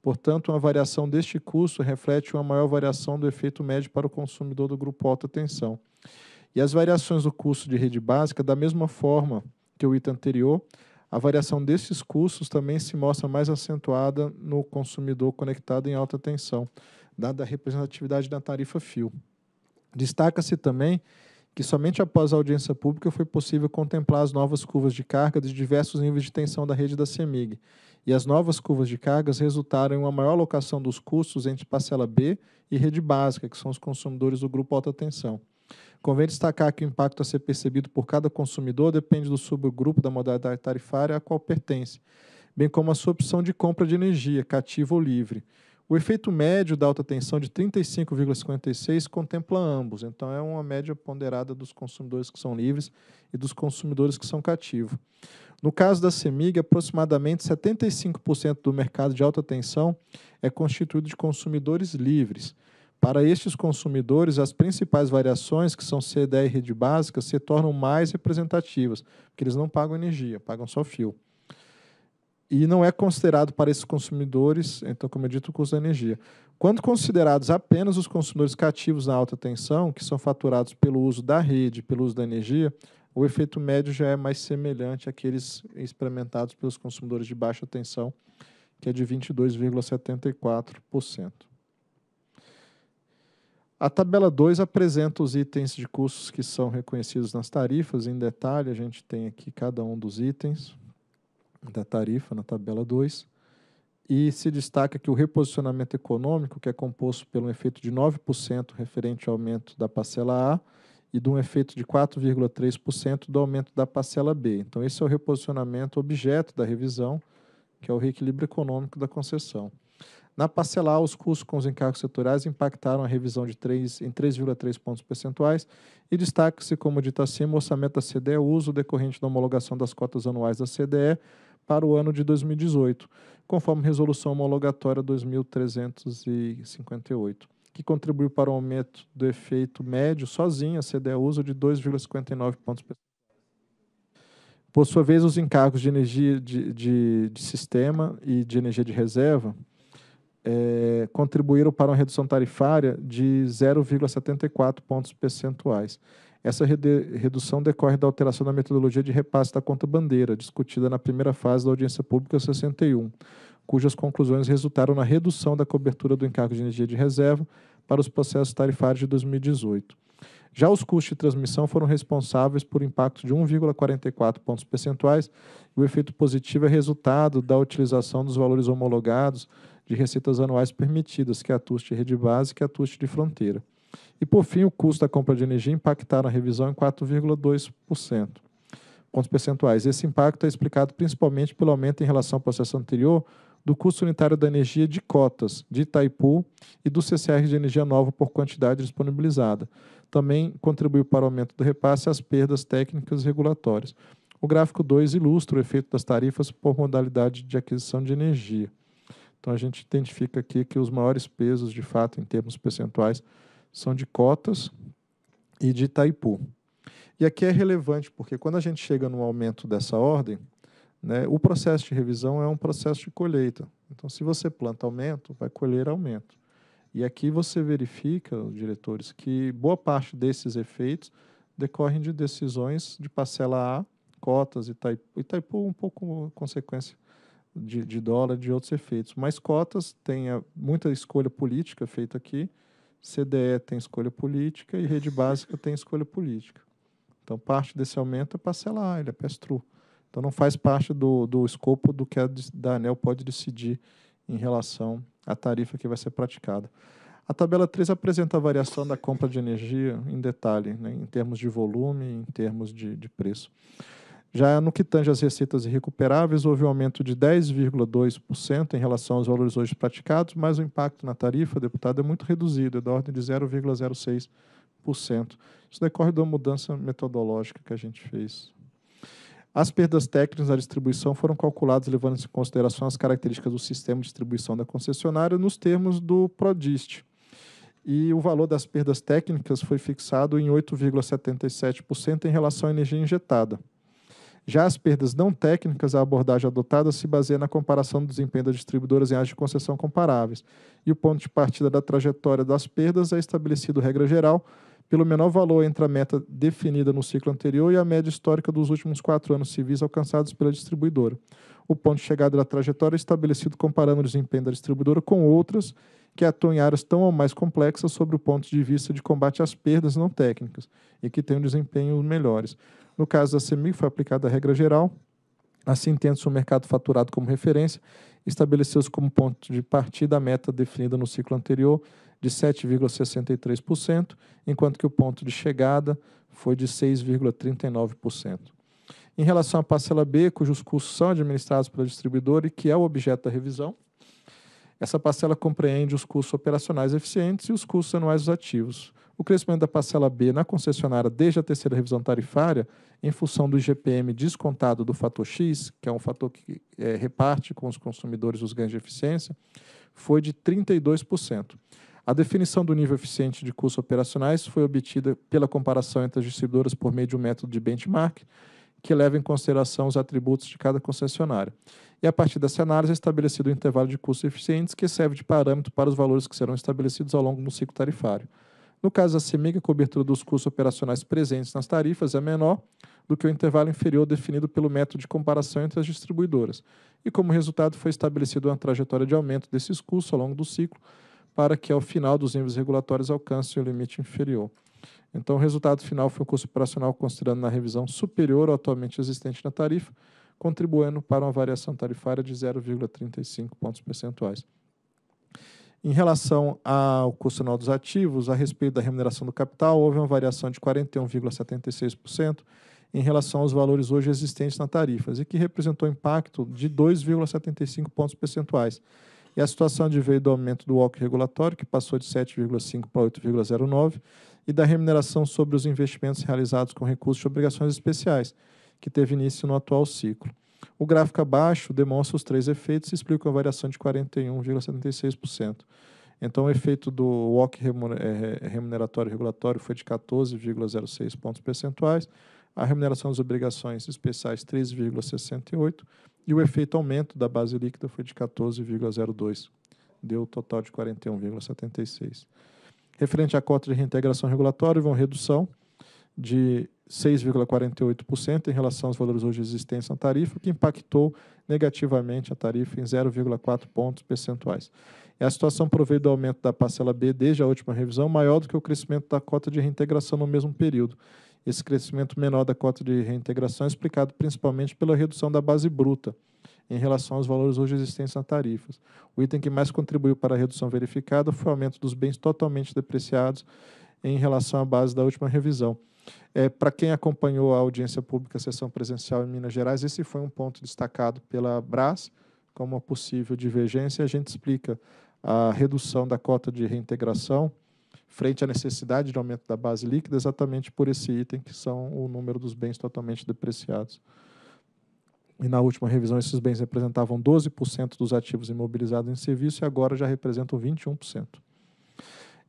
Portanto, uma variação deste custo reflete uma maior variação do efeito médio para o consumidor do grupo alta tensão. E as variações do custo de rede básica, da mesma forma que o item anterior, a variação desses custos também se mostra mais acentuada no consumidor conectado em alta tensão, dada a representatividade da tarifa fio. Destaca-se também que somente após a audiência pública foi possível contemplar as novas curvas de carga de diversos níveis de tensão da rede da CEMIG, e as novas curvas de cargas resultaram em uma maior alocação dos custos entre parcela B e rede básica, que são os consumidores do grupo alta tensão. Convém destacar que o impacto a ser percebido por cada consumidor depende do subgrupo da modalidade tarifária a qual pertence, bem como a sua opção de compra de energia, cativa ou livre. O efeito médio da alta tensão de 35,56 contempla ambos, então é uma média ponderada dos consumidores que são livres e dos consumidores que são cativos. No caso da CEMIG, aproximadamente 75% do mercado de alta tensão é constituído de consumidores livres, para estes consumidores, as principais variações, que são CDE e rede básica, se tornam mais representativas, porque eles não pagam energia, pagam só fio. E não é considerado para esses consumidores, então, como eu dito, o custo da energia. Quando considerados apenas os consumidores cativos na alta tensão, que são faturados pelo uso da rede, pelo uso da energia, o efeito médio já é mais semelhante àqueles experimentados pelos consumidores de baixa tensão, que é de 22,74%. A tabela 2 apresenta os itens de custos que são reconhecidos nas tarifas. Em detalhe, a gente tem aqui cada um dos itens da tarifa na tabela 2. E se destaca que o reposicionamento econômico, que é composto pelo um efeito de 9% referente ao aumento da parcela A e de um efeito de 4,3% do aumento da parcela B. Então, esse é o reposicionamento objeto da revisão, que é o reequilíbrio econômico da concessão. Na parcelar, os custos com os encargos setoriais impactaram a revisão de 3, em 3,3 pontos percentuais e destaca-se, como dito acima, o orçamento da CDE, uso decorrente da homologação das cotas anuais da CDE para o ano de 2018, conforme resolução homologatória 2358, que contribuiu para o aumento do efeito médio sozinha, a CDE uso de 2,59 pontos percentuais. Por sua vez, os encargos de energia de, de, de sistema e de energia de reserva é, contribuíram para uma redução tarifária de 0,74 pontos percentuais. Essa redução decorre da alteração da metodologia de repasse da conta bandeira, discutida na primeira fase da audiência pública 61, cujas conclusões resultaram na redução da cobertura do encargo de energia de reserva para os processos tarifários de 2018. Já os custos de transmissão foram responsáveis por impacto de 1,44 pontos percentuais, e o efeito positivo é resultado da utilização dos valores homologados de receitas anuais permitidas, que é a TUST rede base, que é a TUST de fronteira. E, por fim, o custo da compra de energia impactaram a revisão em 4,2%. Pontos percentuais. Esse impacto é explicado principalmente pelo aumento em relação ao processo anterior do custo unitário da energia de cotas de Itaipu e do CCR de energia nova por quantidade disponibilizada. Também contribuiu para o aumento do repasse as perdas técnicas e regulatórias. O gráfico 2 ilustra o efeito das tarifas por modalidade de aquisição de energia. Então a gente identifica aqui que os maiores pesos, de fato, em termos percentuais, são de cotas e de Itaipu. E aqui é relevante, porque quando a gente chega no aumento dessa ordem, né, o processo de revisão é um processo de colheita. Então, se você planta aumento, vai colher aumento. E aqui você verifica, diretores, que boa parte desses efeitos decorrem de decisões de parcela A, cotas, e Itaipu, Itaipu é um pouco consequência de, de dólar, de outros efeitos. Mas cotas tem a, muita escolha política feita aqui, CDE tem escolha política e rede básica tem escolha política. Então, parte desse aumento é parcelar, ele é pestru. Então, não faz parte do, do escopo do que a da ANEL pode decidir em relação à tarifa que vai ser praticada. A tabela 3 apresenta a variação da compra de energia em detalhe, né, em termos de volume, em termos de, de preço. Já no que tange às receitas irrecuperáveis, houve um aumento de 10,2% em relação aos valores hoje praticados, mas o impacto na tarifa, deputado, é muito reduzido, é da ordem de 0,06%. Isso decorre da mudança metodológica que a gente fez. As perdas técnicas da distribuição foram calculadas levando em consideração as características do sistema de distribuição da concessionária nos termos do PRODIST. E o valor das perdas técnicas foi fixado em 8,77% em relação à energia injetada. Já as perdas não técnicas, a abordagem adotada se baseia na comparação do desempenho das distribuidoras em áreas de concessão comparáveis. E o ponto de partida da trajetória das perdas é estabelecido, regra geral, pelo menor valor entre a meta definida no ciclo anterior e a média histórica dos últimos quatro anos civis alcançados pela distribuidora. O ponto de chegada da trajetória é estabelecido comparando o desempenho da distribuidora com outras que atuam em áreas tão ou mais complexas sobre o ponto de vista de combate às perdas não técnicas e que têm um desempenho melhores. No caso da CEMIG, foi aplicada a regra geral, assim tendo-se o mercado faturado como referência, estabeleceu-se como ponto de partida a meta definida no ciclo anterior de 7,63%, enquanto que o ponto de chegada foi de 6,39%. Em relação à parcela B, cujos custos são administrados pela distribuidora e que é o objeto da revisão, essa parcela compreende os custos operacionais eficientes e os custos anuais dos ativos o crescimento da parcela B na concessionária desde a terceira revisão tarifária, em função do IGPM descontado do fator X, que é um fator que é, reparte com os consumidores os ganhos de eficiência, foi de 32%. A definição do nível eficiente de custos operacionais foi obtida pela comparação entre as distribuidoras por meio de um método de benchmark, que leva em consideração os atributos de cada concessionária. E a partir dessa análise é estabelecido o um intervalo de custos eficientes que serve de parâmetro para os valores que serão estabelecidos ao longo do ciclo tarifário. No caso da CEMIG, a cobertura dos custos operacionais presentes nas tarifas é menor do que o intervalo inferior definido pelo método de comparação entre as distribuidoras. E como resultado, foi estabelecida uma trajetória de aumento desses custos ao longo do ciclo, para que ao final dos níveis regulatórios alcancem o limite inferior. Então, o resultado final foi um custo operacional considerando na revisão superior ao atualmente existente na tarifa, contribuindo para uma variação tarifária de 0,35 pontos percentuais. Em relação ao custo anual dos ativos, a respeito da remuneração do capital, houve uma variação de 41,76% em relação aos valores hoje existentes na tarifas e que representou impacto de 2,75 pontos percentuais. E a situação veio do aumento do walk regulatório, que passou de 7,5 para 8,09, e da remuneração sobre os investimentos realizados com recursos de obrigações especiais, que teve início no atual ciclo. O gráfico abaixo é demonstra os três efeitos e explica a variação de 41,76%. Então, o efeito do walk eh, remuneratório regulatório foi de 14,06 pontos percentuais, a remuneração das obrigações especiais 13,68 e o efeito aumento da base líquida foi de 14,02, deu o total de 41,76. Referente à cota de reintegração regulatória, houve uma redução de 6,48% em relação aos valores hoje existentes na tarifa, o que impactou negativamente a tarifa em 0,4 pontos percentuais. E a situação proveio do aumento da parcela B desde a última revisão, maior do que o crescimento da cota de reintegração no mesmo período. Esse crescimento menor da cota de reintegração é explicado principalmente pela redução da base bruta em relação aos valores hoje existentes na tarifa. O item que mais contribuiu para a redução verificada foi o aumento dos bens totalmente depreciados em relação à base da última revisão. É, Para quem acompanhou a audiência pública, a sessão presencial em Minas Gerais, esse foi um ponto destacado pela Bras como uma possível divergência. A gente explica a redução da cota de reintegração frente à necessidade de aumento da base líquida, exatamente por esse item, que são o número dos bens totalmente depreciados. E na última revisão, esses bens representavam 12% dos ativos imobilizados em serviço e agora já representam 21%.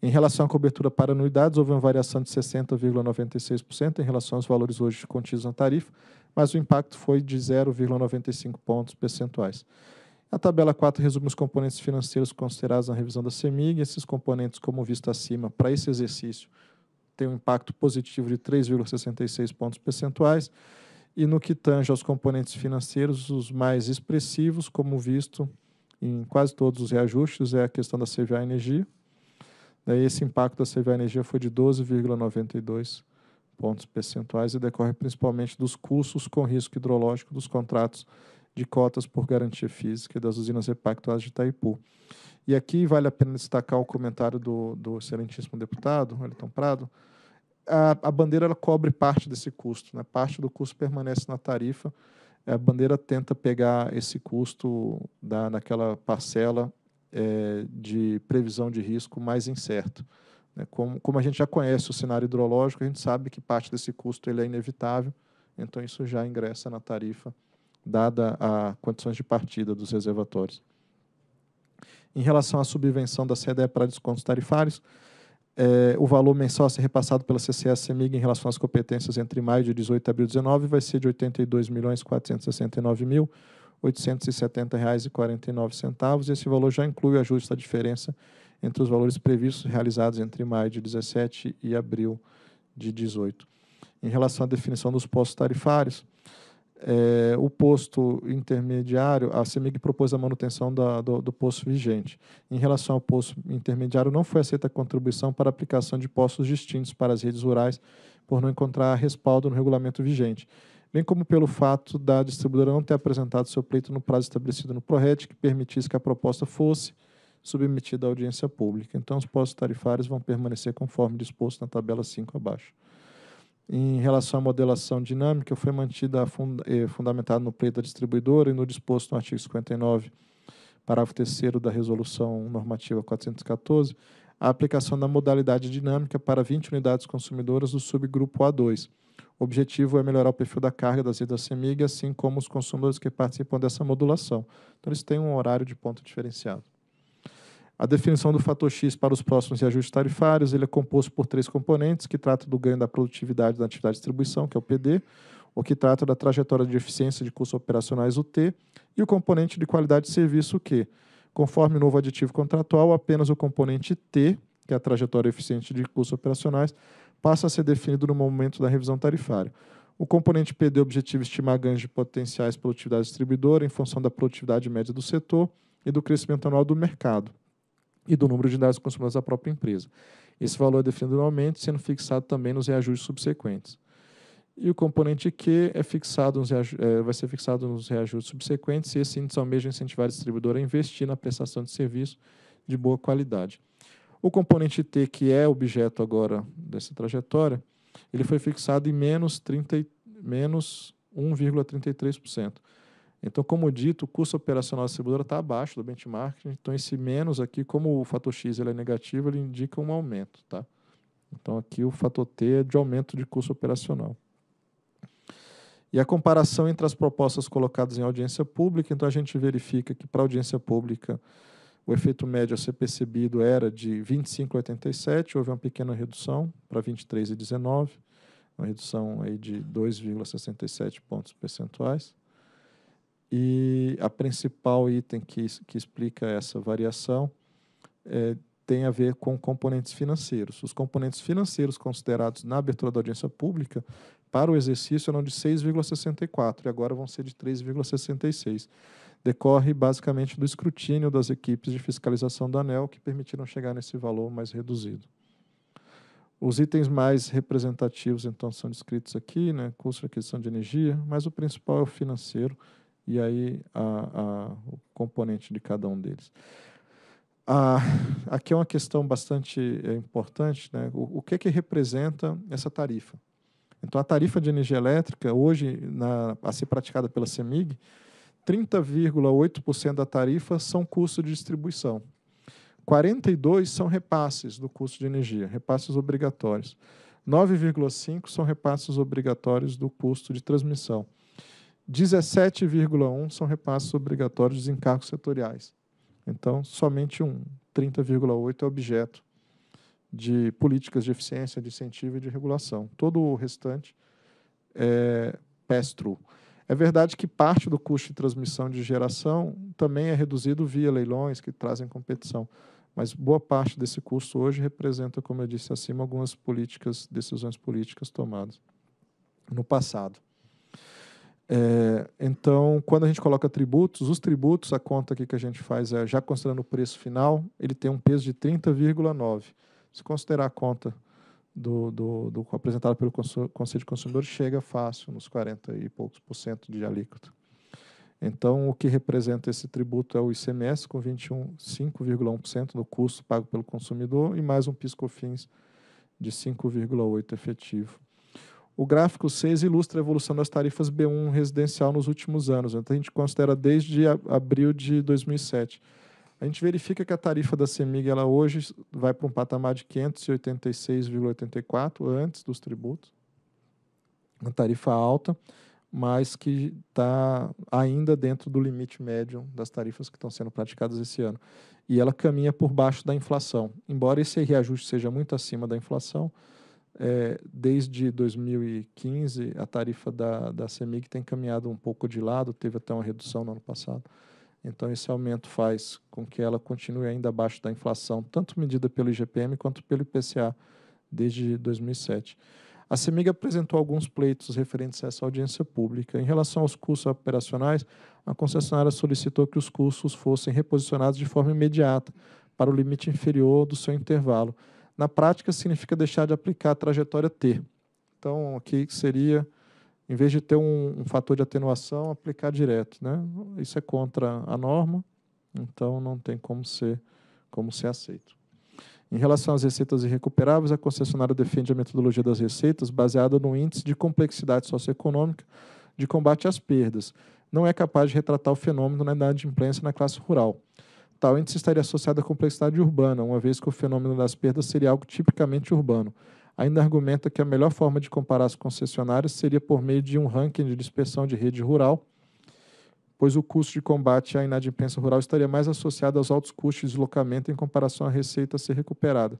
Em relação à cobertura para anuidades, houve uma variação de 60,96% em relação aos valores hoje contidos na tarifa, mas o impacto foi de 0,95 pontos percentuais. A tabela 4 resume os componentes financeiros considerados na revisão da CEMIG. Esses componentes, como visto acima, para esse exercício, têm um impacto positivo de 3,66 pontos percentuais. E no que tange aos componentes financeiros, os mais expressivos, como visto em quase todos os reajustes, é a questão da CVA Energia, Daí esse impacto da CVA Energia foi de 12,92 pontos percentuais e decorre principalmente dos custos com risco hidrológico dos contratos de cotas por garantia física das usinas repactuadas de Itaipu. E aqui vale a pena destacar o comentário do, do excelentíssimo deputado, Wellington Prado. A, a bandeira ela cobre parte desse custo, né? parte do custo permanece na tarifa. A bandeira tenta pegar esse custo da, naquela parcela é, de previsão de risco mais incerto. Né? Como, como a gente já conhece o cenário hidrológico, a gente sabe que parte desse custo ele é inevitável, então isso já ingressa na tarifa, dada as condições de partida dos reservatórios. Em relação à subvenção da CDE para descontos tarifários, é, o valor mensal a ser repassado pela CCS CEMIG em relação às competências entre maio de 18 e abril de 19 vai ser de R$ 82.469.000, R$ 870,49. Esse valor já inclui o ajuste da diferença entre os valores previstos realizados entre maio de 17 e abril de 18. Em relação à definição dos postos tarifários, é, o posto intermediário, a CEMIG propôs a manutenção da, do, do, posto vigente. Em relação ao posto intermediário, não foi aceita a contribuição para aplicação de postos distintos para as redes rurais, por não encontrar respaldo no regulamento vigente bem como pelo fato da distribuidora não ter apresentado seu pleito no prazo estabelecido no PRORET, que permitisse que a proposta fosse submetida à audiência pública. Então, os postos tarifários vão permanecer conforme disposto na tabela 5 abaixo. Em relação à modelação dinâmica, foi mantida funda eh, fundamentada no pleito da distribuidora e no disposto no artigo 59, parágrafo 3 da Resolução Normativa 414, a aplicação da modalidade dinâmica para 20 unidades consumidoras do subgrupo A2, o objetivo é melhorar o perfil da carga das idas semig, assim como os consumidores que participam dessa modulação. Então, eles têm um horário de ponto diferenciado. A definição do fator X para os próximos reajustes tarifários ele é composto por três componentes que trata do ganho da produtividade da atividade de distribuição, que é o PD, o que trata da trajetória de eficiência de custos operacionais, o T, e o componente de qualidade de serviço, o Q. Conforme o novo aditivo contratual, apenas o componente T, que é a trajetória eficiente de custos operacionais, passa a ser definido no momento da revisão tarifária. O componente PD objetivo estimar ganhos de potenciais produtividade distribuidora em função da produtividade média do setor e do crescimento anual do mercado e do número de dados consumidos da própria empresa. Esse valor é definido anualmente, sendo fixado também nos reajustes subsequentes. E o componente Q é fixado nos é, vai ser fixado nos reajustes subsequentes e esse índice almeja incentivar a distribuidora a investir na prestação de serviço de boa qualidade. O componente T, que é objeto agora dessa trajetória, ele foi fixado em menos, menos 1,33%. Então, como dito, o custo operacional da distribuidora está abaixo do benchmark, então esse menos aqui, como o fator X ele é negativo, ele indica um aumento. Tá? Então, aqui o fator T é de aumento de custo operacional. E a comparação entre as propostas colocadas em audiência pública, então a gente verifica que para audiência pública o efeito médio a ser percebido era de 25,87, houve uma pequena redução para 23,19, uma redução aí de 2,67 pontos percentuais. E a principal item que, que explica essa variação é, tem a ver com componentes financeiros. Os componentes financeiros considerados na abertura da audiência pública para o exercício eram de 6,64 e agora vão ser de 3,66 decorre basicamente do escrutínio das equipes de fiscalização do ANEL, que permitiram chegar nesse valor mais reduzido. Os itens mais representativos, então, são descritos aqui, né? custo de aquisição de energia, mas o principal é o financeiro, e aí a, a, o componente de cada um deles. Ah, aqui é uma questão bastante é, importante, né? o, o que, que representa essa tarifa? Então, a tarifa de energia elétrica, hoje, na, a ser praticada pela CEMIG, 30,8% da tarifa são custos de distribuição. 42 são repasses do custo de energia, repasses obrigatórios. 9,5 são repasses obrigatórios do custo de transmissão. 17,1 são repasses obrigatórios dos encargos setoriais. Então, somente um 30,8 é objeto de políticas de eficiência, de incentivo e de regulação. Todo o restante é pass-through. É verdade que parte do custo de transmissão de geração também é reduzido via leilões que trazem competição, mas boa parte desse custo hoje representa, como eu disse acima, algumas políticas, decisões políticas tomadas no passado. É, então, quando a gente coloca tributos, os tributos, a conta aqui que a gente faz é já considerando o preço final, ele tem um peso de 30,9. Se considerar a conta do, do, do apresentado pelo Conselho de Consumidores chega fácil nos 40 e poucos por cento de alíquota. Então, o que representa esse tributo é o ICMS com 5,1% do custo pago pelo consumidor e mais um piscofins de 5,8 efetivo. O gráfico 6 ilustra a evolução das tarifas B1 residencial nos últimos anos. Então, a gente considera desde abril de 2007 a gente verifica que a tarifa da CEMIG ela hoje vai para um patamar de 586,84 antes dos tributos. Uma tarifa alta, mas que está ainda dentro do limite médio das tarifas que estão sendo praticadas esse ano. E ela caminha por baixo da inflação. Embora esse reajuste seja muito acima da inflação, é, desde 2015 a tarifa da, da CEMIG tem caminhado um pouco de lado, teve até uma redução no ano passado então, esse aumento faz com que ela continue ainda abaixo da inflação, tanto medida pelo IGPM quanto pelo IPCA, desde 2007. A CEMIG apresentou alguns pleitos referentes a essa audiência pública. Em relação aos custos operacionais, a concessionária solicitou que os custos fossem reposicionados de forma imediata para o limite inferior do seu intervalo. Na prática, significa deixar de aplicar a trajetória T. Então, aqui seria em vez de ter um, um, fator de atenuação, aplicar direto. Né? Isso é contra a norma, então não tem como ser, como ser aceito. Em relação às receitas irrecuperáveis, a concessionária defende a metodologia das receitas baseada no índice de complexidade socioeconômica de combate às perdas. Não é capaz de retratar o fenômeno idade da imprensa na classe rural. Tal índice estaria associado à complexidade urbana, uma vez que o fenômeno das perdas seria algo tipicamente urbano ainda argumenta que a melhor forma de comparar as concessionárias seria por meio de um ranking de dispersão de rede rural, pois o custo de combate à inadimplência rural estaria mais associado aos altos custos de deslocamento em comparação à receita a ser recuperada.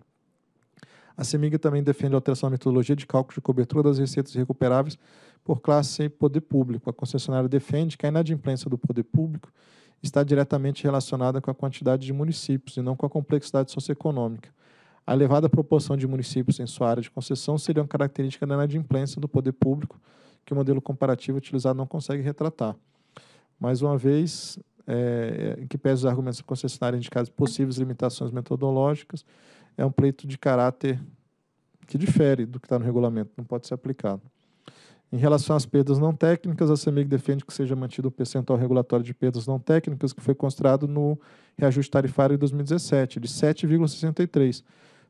A CEMIG também defende a alteração da metodologia de cálculo de cobertura das receitas recuperáveis por classe e poder público. A concessionária defende que a inadimplência do poder público está diretamente relacionada com a quantidade de municípios e não com a complexidade socioeconômica. A elevada proporção de municípios em sua área de concessão seria uma característica da inadimplência do poder público que o modelo comparativo utilizado não consegue retratar. Mais uma vez, é, em que pese os argumentos concessionários indicados possíveis limitações metodológicas, é um pleito de caráter que difere do que está no regulamento, não pode ser aplicado. Em relação às perdas não técnicas, a CEMIG defende que seja mantido o percentual regulatório de perdas não técnicas que foi considerado no reajuste tarifário de 2017, de 7,63%,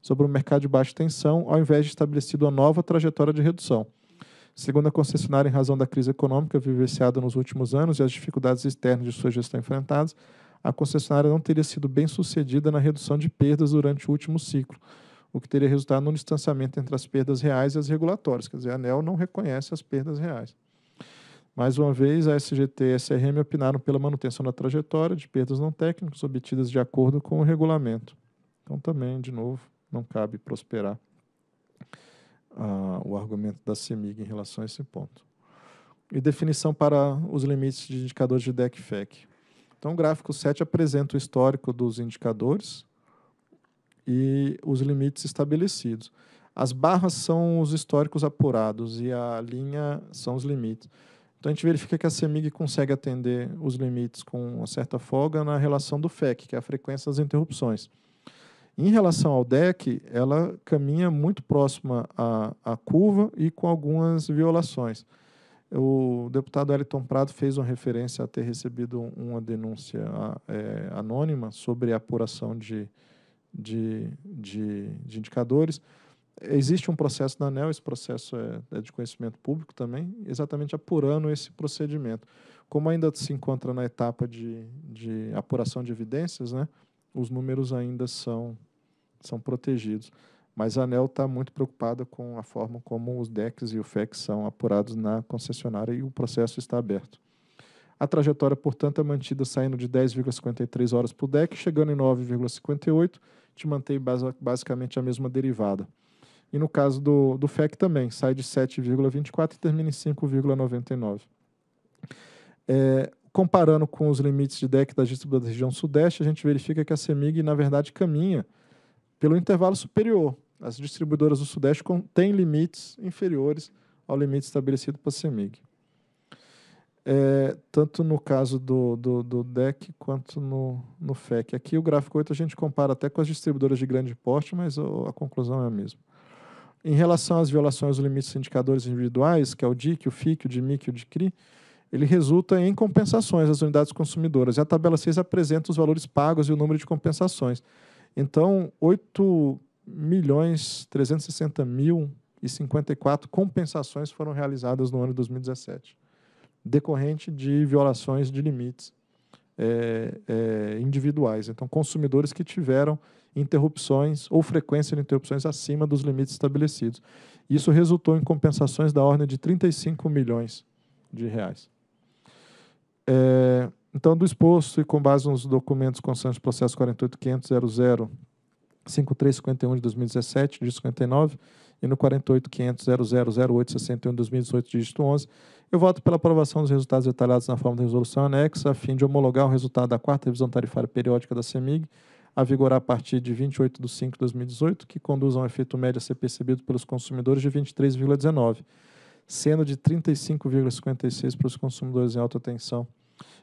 sobre um mercado de baixa tensão, ao invés de estabelecido uma nova trajetória de redução. Segundo a concessionária, em razão da crise econômica vivenciada nos últimos anos e as dificuldades externas de sua gestão enfrentadas, a concessionária não teria sido bem sucedida na redução de perdas durante o último ciclo, o que teria resultado no distanciamento entre as perdas reais e as regulatórias. Quer dizer, a ANEL não reconhece as perdas reais. Mais uma vez, a SGT e a SRM opinaram pela manutenção da trajetória de perdas não técnicas obtidas de acordo com o regulamento. Então, também, de novo, não cabe prosperar ah, o argumento da CEMIG em relação a esse ponto. E definição para os limites de indicadores de DECFEC. Então, o gráfico 7 apresenta o histórico dos indicadores e os limites estabelecidos. As barras são os históricos apurados e a linha são os limites. Então, a gente verifica que a CEMIG consegue atender os limites com uma certa folga na relação do FEC, que é a frequência das interrupções. Em relação ao deck, ela caminha muito próxima à, à curva e com algumas violações. O deputado Elton Prado fez uma referência a ter recebido uma denúncia é, anônima sobre a apuração de, de, de, de, indicadores. Existe um processo na ANEL, esse processo é, é de conhecimento público também, exatamente apurando esse procedimento. Como ainda se encontra na etapa de, de apuração de evidências, né, os números ainda são, são protegidos. Mas a ANEL está muito preocupada com a forma como os DECs e o FEC são apurados na concessionária e o processo está aberto. A trajetória, portanto, é mantida saindo de 10,53 horas para o DEC, chegando em 9,58, te mantém basicamente a mesma derivada. E no caso do, do FEC também, sai de 7,24 e termina em 5,99. É, comparando com os limites de DEC das distribuidoras da região sudeste, a gente verifica que a CEMIG, na verdade, caminha pelo intervalo superior. As distribuidoras do sudeste têm limites inferiores ao limite estabelecido para a CEMIG. É, tanto no caso do, do, do, DEC quanto no, no FEC. Aqui o gráfico 8 a gente compara até com as distribuidoras de grande porte, mas a conclusão é a mesma. Em relação às violações dos limites indicadores individuais, que é o DIC, o FIC, o DIMIC e o DICRI, ele resulta em compensações às unidades consumidoras. E a tabela 6 apresenta os valores pagos e o número de compensações. Então, 8 milhões 360 mil e 54 compensações foram realizadas no ano de 2017, decorrente de violações de limites é, é, individuais. Então, consumidores que tiveram interrupções ou frequência de interrupções acima dos limites estabelecidos. Isso resultou em compensações da ordem de 35 milhões de reais. É, então, do exposto e com base nos documentos constantes do processo 48.500.00.5351 de 2017, dígito 59, e no 48.500.00.08.61 de 2018, dígito 11, eu voto pela aprovação dos resultados detalhados na forma da resolução anexa, a fim de homologar o resultado da quarta revisão tarifária periódica da CEMIG, a vigorar a partir de 28 de 5 de 2018, que conduz a um efeito médio a ser percebido pelos consumidores de 23,19 sendo de 35,56 para os consumidores em alta tensão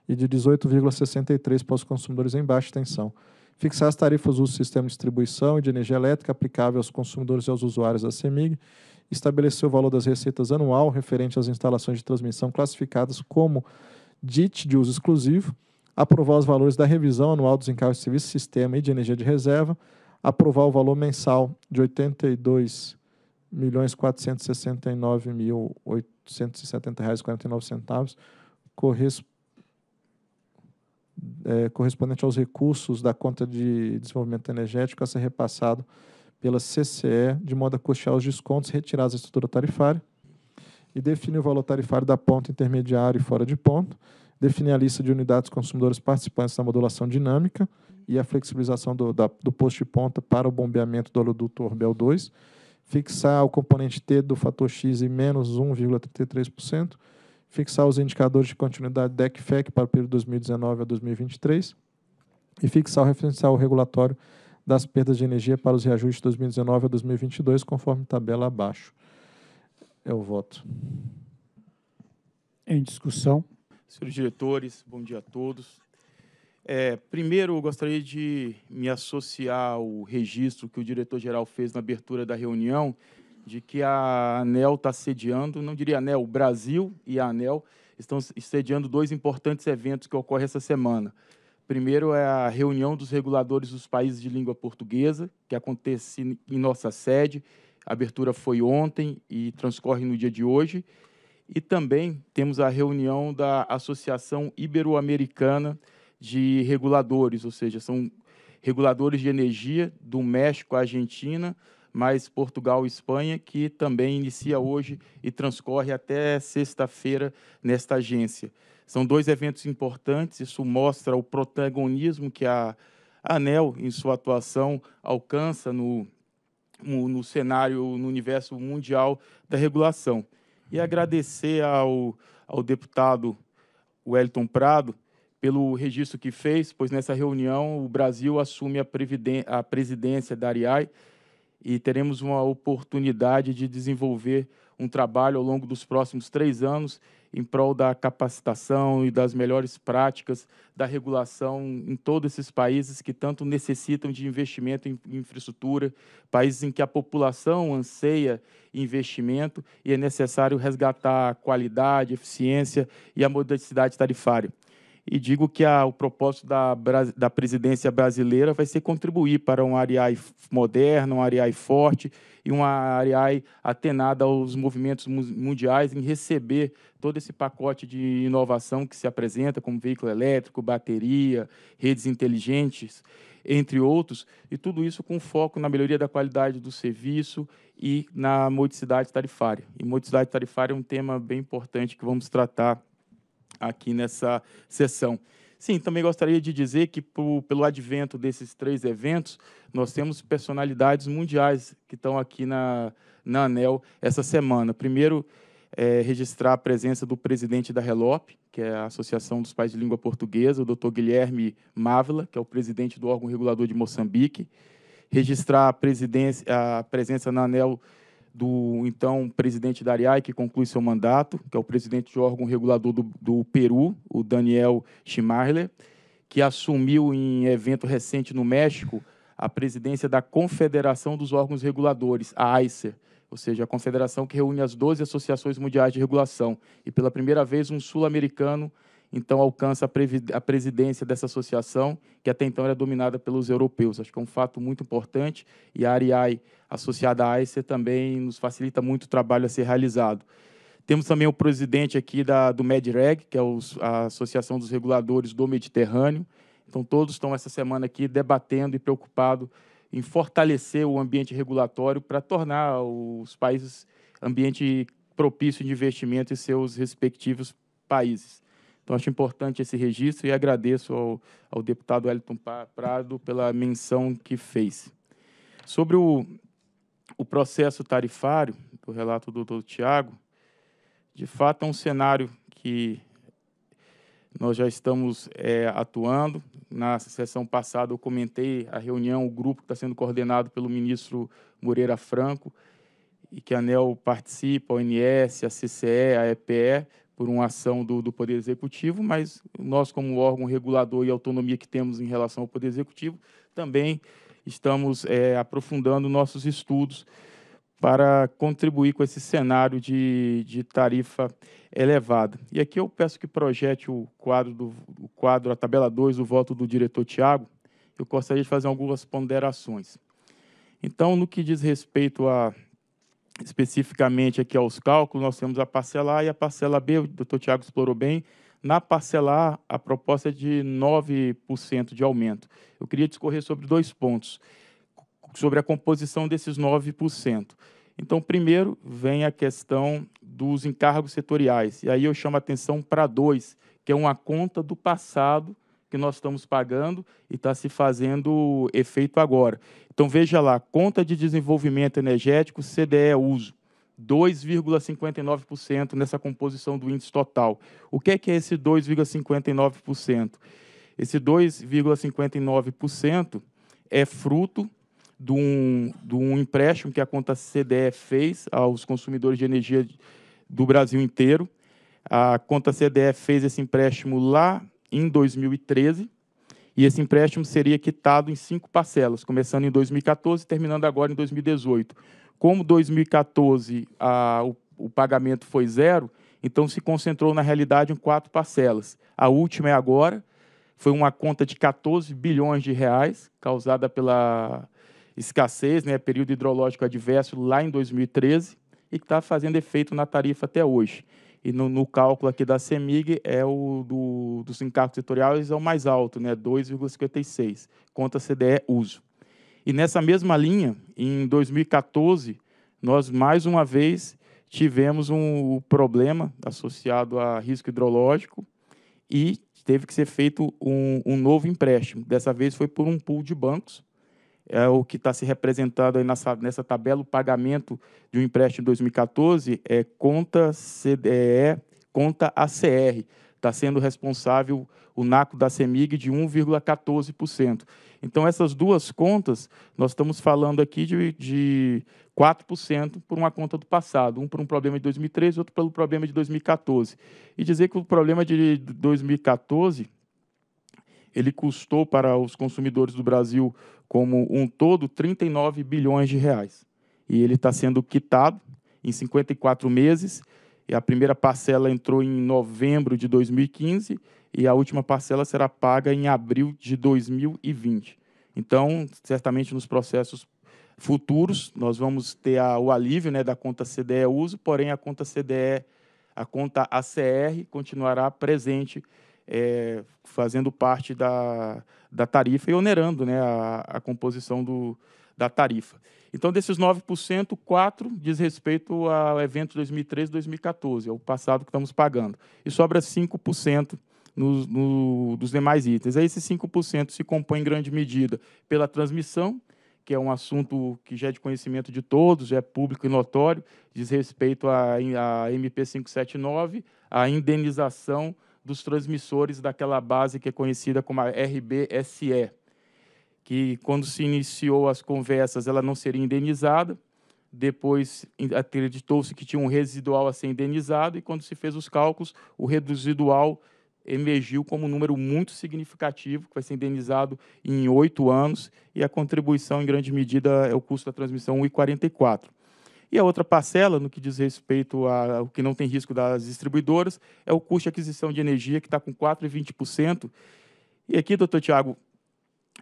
e de 18,63 para os consumidores em baixa tensão. Fixar as tarifas do sistema de distribuição e de energia elétrica aplicável aos consumidores e aos usuários da CEMIG. Estabelecer o valor das receitas anual referente às instalações de transmissão classificadas como DIT de uso exclusivo. Aprovar os valores da revisão anual dos encargos de serviço, sistema e de energia de reserva. Aprovar o valor mensal de 82 milhões 469 mil reais correspondente aos recursos da conta de desenvolvimento energético a ser repassado pela CCE de modo a custear os descontos retirados da estrutura tarifária e definir o valor tarifário da ponta intermediária e fora de ponto, definir a lista de unidades consumidoras participantes da modulação dinâmica e a flexibilização do, da, do posto de ponta para o bombeamento do oleoduto Orbel 2, fixar o componente T do fator X em menos 1,33%, fixar os indicadores de continuidade DEC-FEC para o período 2019 a 2023 e fixar o referencial regulatório das perdas de energia para os reajustes de 2019 a 2022, conforme tabela abaixo. É o voto. Em discussão. Senhores diretores, bom dia a todos. É, primeiro, eu gostaria de me associar ao registro que o diretor-geral fez na abertura da reunião, de que a ANEL está sediando, não diria ANEL, o Brasil e a ANEL estão sediando dois importantes eventos que ocorrem essa semana. Primeiro é a reunião dos reguladores dos países de língua portuguesa, que acontece em nossa sede. A abertura foi ontem e transcorre no dia de hoje. E também temos a reunião da Associação Ibero-Americana de reguladores, ou seja, são reguladores de energia do México à Argentina, mais Portugal e Espanha, que também inicia hoje e transcorre até sexta-feira nesta agência. São dois eventos importantes, isso mostra o protagonismo que a ANEL, em sua atuação, alcança no, no, no cenário, no universo mundial da regulação. E agradecer ao, ao deputado Wellington Prado, pelo registro que fez, pois nessa reunião o Brasil assume a, a presidência da ARIAI e teremos uma oportunidade de desenvolver um trabalho ao longo dos próximos três anos em prol da capacitação e das melhores práticas da regulação em todos esses países que tanto necessitam de investimento em infraestrutura, países em que a população anseia investimento e é necessário resgatar a qualidade, eficiência e a modernidade tarifária e digo que a, o propósito da, da presidência brasileira vai ser contribuir para um Ariai moderno, um Ariai forte e um Ariai atenado aos movimentos mundiais em receber todo esse pacote de inovação que se apresenta, como veículo elétrico, bateria, redes inteligentes, entre outros, e tudo isso com foco na melhoria da qualidade do serviço e na modicidade tarifária. E modicidade tarifária é um tema bem importante que vamos tratar aqui nessa sessão. Sim, também gostaria de dizer que, pelo advento desses três eventos, nós temos personalidades mundiais que estão aqui na, na ANEL essa semana. Primeiro, é, registrar a presença do presidente da RELOP, que é a Associação dos Pais de Língua Portuguesa, o doutor Guilherme Mávila, que é o presidente do órgão regulador de Moçambique. Registrar a, a presença na ANEL do então presidente da Ariai, que conclui seu mandato, que é o presidente de órgão regulador do, do Peru, o Daniel Schmarler, que assumiu em evento recente no México a presidência da Confederação dos Órgãos Reguladores, a AICER, ou seja, a confederação que reúne as 12 associações mundiais de regulação. E pela primeira vez, um sul-americano então alcança a, presidência dessa associação, que até então era dominada pelos europeus. Acho que é um fato muito importante e a ARIAI, associada à ICE, também nos facilita muito o trabalho a ser realizado. Temos também o presidente aqui da, do MedReg, que é os, a Associação dos Reguladores do Mediterrâneo. Então, todos estão essa semana aqui debatendo e preocupados em fortalecer o ambiente regulatório para tornar os países ambiente propício de investimento em seus respectivos países. Então, acho importante esse registro e agradeço ao, ao deputado Wellington Prado pela menção que fez. Sobre o, o processo tarifário, do relato do doutor Tiago, de fato é um cenário que nós já estamos é, atuando. Na sessão passada, eu comentei a reunião, o grupo que está sendo coordenado pelo ministro Moreira Franco, e que a ANEL participa, a ONS, a CCE, a EPE, por uma ação do, do Poder Executivo, mas nós, como órgão regulador e autonomia que temos em relação ao Poder Executivo, também estamos é, aprofundando nossos estudos para contribuir com esse cenário de, de tarifa elevada. E aqui eu peço que projete o quadro, do, o quadro a tabela 2, o voto do diretor Tiago. Eu gostaria de fazer algumas ponderações. Então, no que diz respeito a especificamente aqui aos cálculos, nós temos a parcela A e a parcela B, o doutor Tiago explorou bem. Na parcela A, a proposta é de 9% de aumento. Eu queria discorrer sobre dois pontos, sobre a composição desses 9%. Então, primeiro vem a questão dos encargos setoriais, e aí eu chamo a atenção para dois, que é uma conta do passado que nós estamos pagando e está se fazendo efeito agora. Então veja lá, conta de desenvolvimento energético, CDE uso, 2,59% nessa composição do índice total. O que é, que é esse 2,59%? Esse 2,59% é fruto de um, de um empréstimo que a conta CDE fez aos consumidores de energia do Brasil inteiro. A conta CDE fez esse empréstimo lá em 2013 e esse empréstimo seria quitado em cinco parcelas, começando em 2014 e terminando agora em 2018. Como 2014 a, o, o pagamento foi zero, então se concentrou na realidade em quatro parcelas. A última é agora, foi uma conta de 14 bilhões de reais causada pela escassez, né, período hidrológico adverso lá em 2013 e que está fazendo efeito na tarifa até hoje e no, no, cálculo aqui da CEMIG é o do, dos encargos setoriais é o mais alto, né, 2,56, conta CDE uso. E nessa mesma linha, em 2014, nós mais uma vez tivemos um problema associado a risco hidrológico e teve que ser feito um, um novo empréstimo. Dessa vez foi por um pool de bancos é o que está se representando aí nessa, nessa tabela, o pagamento de um empréstimo em 2014 é conta CDE, conta ACR. Está sendo responsável o NACO da CEMIG de 1,14%. Então, essas duas contas, nós estamos falando aqui de, de 4% por uma conta do passado, um por um problema de 2013, outro pelo problema de 2014. E dizer que o problema de 2014 ele custou para os consumidores do Brasil como um todo 39 bilhões de reais. E ele está sendo quitado em 54 meses. E a primeira parcela entrou em novembro de 2015 e a última parcela será paga em abril de 2020. Então, certamente nos processos futuros nós vamos ter a, o alívio né, da conta CDE uso, porém a conta CDE, a conta ACR continuará presente é, fazendo parte da, da tarifa e onerando né, a, a composição do, da tarifa. Então, desses 9%, 4% diz respeito ao evento 2013 2014, é o passado que estamos pagando. E sobra 5% nos, no, dos demais itens. Aí, esses 5% se compõem em grande medida pela transmissão, que é um assunto que já é de conhecimento de todos, já é público e notório, diz respeito à, à MP 579, à indenização dos transmissores daquela base que é conhecida como a RBSE, que quando se iniciou as conversas ela não seria indenizada, depois acreditou-se que tinha um residual a ser indenizado e quando se fez os cálculos, o residual emergiu como um número muito significativo, que vai ser indenizado em oito anos, e a contribuição, em grande medida, é o custo da transmissão 1,44. E a outra parcela, no que diz respeito ao que não tem risco das distribuidoras, é o custo de aquisição de energia, que está com 4,20%. E aqui, doutor Tiago,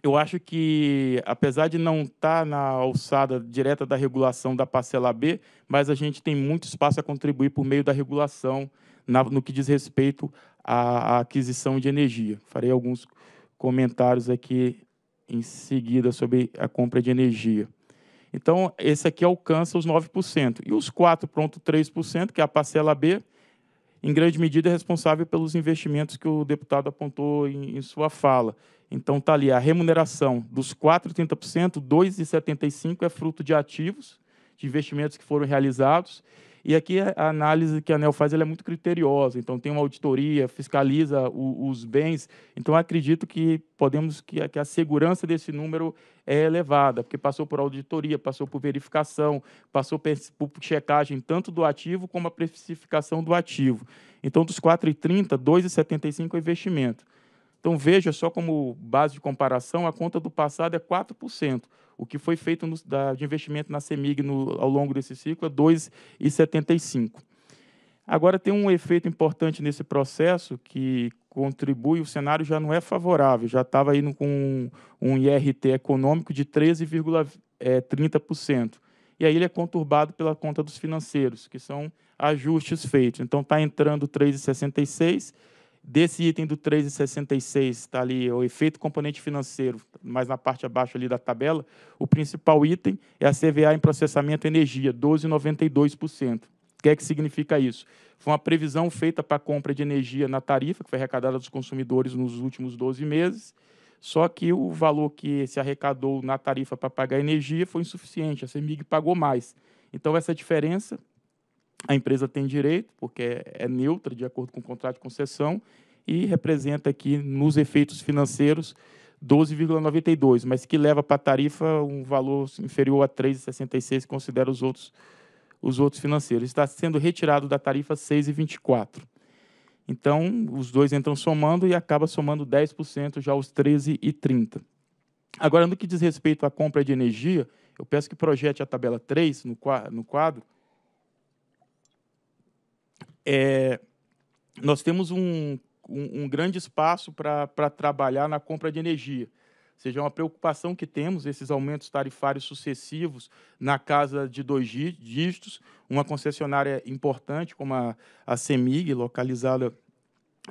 eu acho que, apesar de não estar tá na alçada direta da regulação da parcela B, mas a gente tem muito espaço a contribuir por meio da regulação na, no que diz respeito à, à, aquisição de energia. Farei alguns comentários aqui em seguida sobre a compra de energia. Então, esse aqui alcança os 9%. E os 4,3%, que é a parcela B, em grande medida é responsável pelos investimentos que o deputado apontou em, em sua fala. Então, está ali a remuneração dos 4,30%, 2,75% é fruto de ativos, de investimentos que foram realizados, e aqui a análise que a ANEL faz é muito criteriosa, então tem uma auditoria, fiscaliza o, os bens. Então acredito que podemos que, que a segurança desse número é elevada, porque passou por auditoria, passou por verificação, passou por, por checagem tanto do ativo como a precificação do ativo. Então dos 4,30, 2,75 é investimento. Então veja só como base de comparação, a conta do passado é 4% o que foi feito no, da, de investimento na CEMIG no, ao longo desse ciclo é 2,75. Agora, tem um efeito importante nesse processo que contribui, o cenário já não é favorável, já estava indo com um, um IRT econômico de 13,30%. Eh, e aí ele é conturbado pela conta dos financeiros, que são ajustes feitos. Então, está entrando 3,66%, Desse item do 3,66 está ali o efeito componente financeiro, mais na parte abaixo ali da tabela, o principal item é a CVA em processamento energia, 12,92%. O que é que significa isso? Foi uma previsão feita para a compra de energia na tarifa, que foi arrecadada dos consumidores nos últimos 12 meses, só que o valor que se arrecadou na tarifa para pagar energia foi insuficiente, a CEMIG pagou mais. Então, essa diferença a empresa tem direito, porque é neutra de acordo com o contrato de concessão, e representa aqui nos efeitos financeiros 12,92, mas que leva para a tarifa um valor inferior a 3,66, considera os outros, os outros financeiros. Está sendo retirado da tarifa 6,24. Então, os dois entram somando e acaba somando 10% já os 13,30. Agora, no que diz respeito à compra de energia, eu peço que projete a tabela 3 no quadro é, nós temos um, um, um grande espaço para trabalhar na compra de energia. Ou seja, é uma preocupação que temos, esses aumentos tarifários sucessivos na casa de dois dígitos. Uma concessionária importante, como a, a CEMIG, localizada,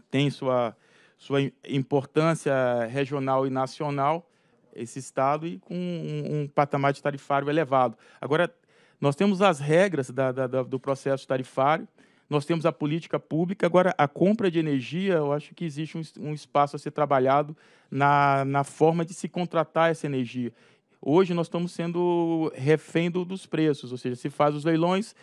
tem sua, sua importância regional e nacional, esse estado, e com um, um patamar de tarifário elevado. Agora, nós temos as regras da, da, da, do processo tarifário, nós temos a política pública, agora a compra de energia, eu acho que existe um, um espaço a ser trabalhado na, na forma de se contratar essa energia. Hoje nós estamos sendo refém do, dos preços, ou seja, se faz os leilões,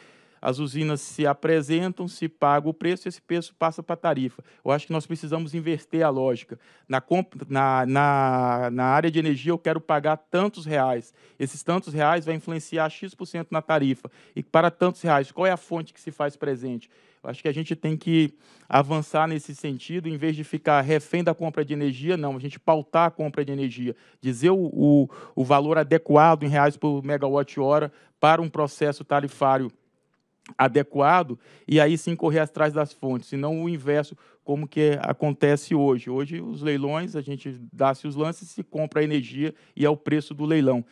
as usinas se apresentam, se paga o preço, esse preço passa para a tarifa. Eu acho que nós precisamos inverter a lógica. Na, na, na, na área de energia, eu quero pagar tantos reais. Esses tantos reais vai influenciar X% na tarifa. E para tantos reais, qual é a fonte que se faz presente? Acho que a gente tem que avançar nesse sentido, em vez de ficar refém da compra de energia, não, a gente pautar a compra de energia, dizer o, o, o valor adequado em reais por megawatt-hora para um processo tarifário adequado e aí sim correr atrás das fontes, e não o inverso, como que acontece hoje. Hoje os leilões, a gente dá-se os lances, se compra a energia e é o preço do leilão.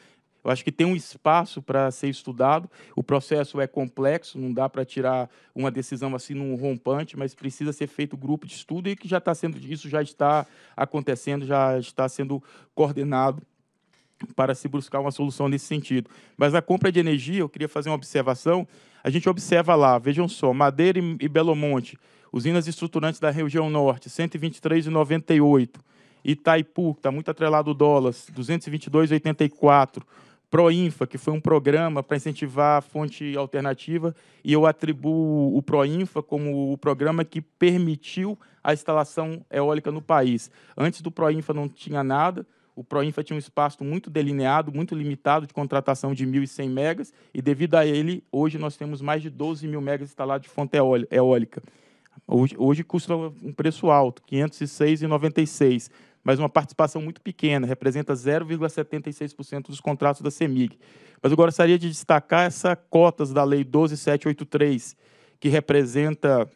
Eu acho que tem um espaço para ser estudado. O processo é complexo, não dá para tirar uma decisão assim num rompante, mas precisa ser feito grupo de estudo e que já está sendo isso já está acontecendo, já está sendo coordenado para se buscar uma solução nesse sentido. Mas a compra de energia, eu queria fazer uma observação a gente observa lá, vejam só, Madeira e, Belo Monte, usinas estruturantes da região norte, 123,98. Itaipu, que está muito atrelado ao dólar, 222,84. Proinfa, que foi um programa para incentivar a fonte alternativa, e eu atribuo o Proinfa como o programa que permitiu a instalação eólica no país. Antes do Proinfa não tinha nada, o Proinfa tinha um espaço muito delineado, muito limitado de contratação de 1.100 megas, e devido a ele, hoje nós temos mais de 12 mil megas instalados de fonte eólica. Hoje, hoje custa um preço alto, R$ 506,96, mas uma participação muito pequena, representa 0,76% dos contratos da CEMIG. Mas eu gostaria de destacar essas cotas da Lei 12783, que representa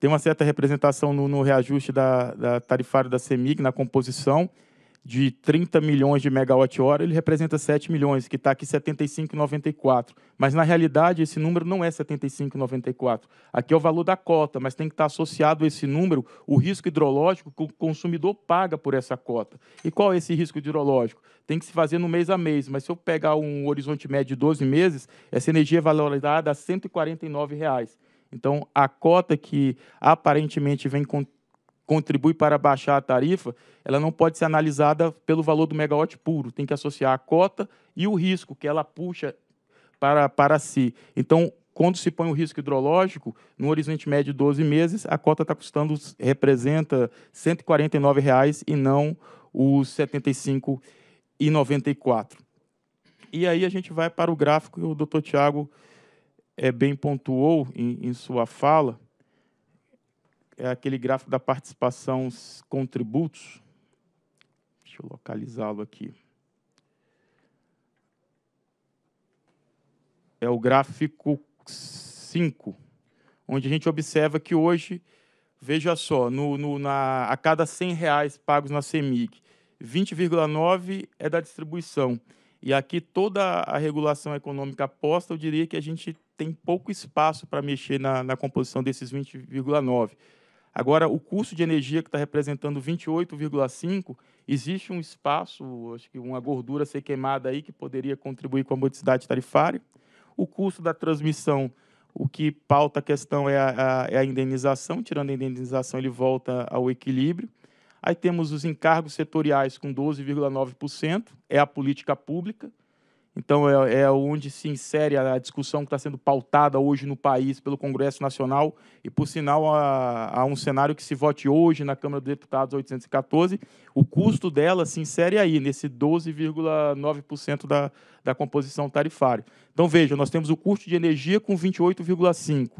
tem uma certa representação no, no reajuste da, da tarifária da CEMIG, na composição, de 30 milhões de megawatt-hora, ele representa 7 milhões, que está aqui 75,94. Mas, na realidade, esse número não é 75,94. Aqui é o valor da cota, mas tem que estar tá associado a esse número o risco hidrológico que o consumidor paga por essa cota. E qual é esse risco hidrológico? Tem que se fazer no mês a mês, mas se eu pegar um horizonte médio de 12 meses, essa energia é valorizada a R$ 149. Reais. Então, a cota que aparentemente vem contribui para baixar a tarifa, ela não pode ser analisada pelo valor do megawatt puro. Tem que associar a cota e o risco que ela puxa para, para si. Então, quando se põe o risco hidrológico, no horizonte médio de 12 meses, a cota está custando, representa R$ 149,00 e não os R$ 75,94. E aí a gente vai para o gráfico que o doutor Tiago é, bem pontuou em, em sua fala, é aquele gráfico da participação contributos. Deixa eu localizá-lo aqui. É o gráfico 5, onde a gente observa que hoje, veja só, no, no, na, a cada 100 reais pagos na CEMIG, 20,9 é da distribuição. E aqui toda a regulação econômica aposta, eu diria que a gente tem pouco espaço para mexer na, na, composição desses 20,9. Agora, o custo de energia que está representando 28,5, existe um espaço, acho que uma gordura a ser queimada aí que poderia contribuir com a modicidade tarifária. O custo da transmissão, o que pauta a questão é a, a, é a indenização, tirando a indenização ele volta ao equilíbrio. Aí temos os encargos setoriais com 12,9%, é a política pública então é, é onde se insere a discussão que está sendo pautada hoje no país pelo Congresso Nacional e, por sinal, há um cenário que se vote hoje na Câmara dos Deputados 814. O custo dela se insere aí, nesse 12,9% da, da composição tarifária. Então veja, nós temos o custo de energia com 28,5%.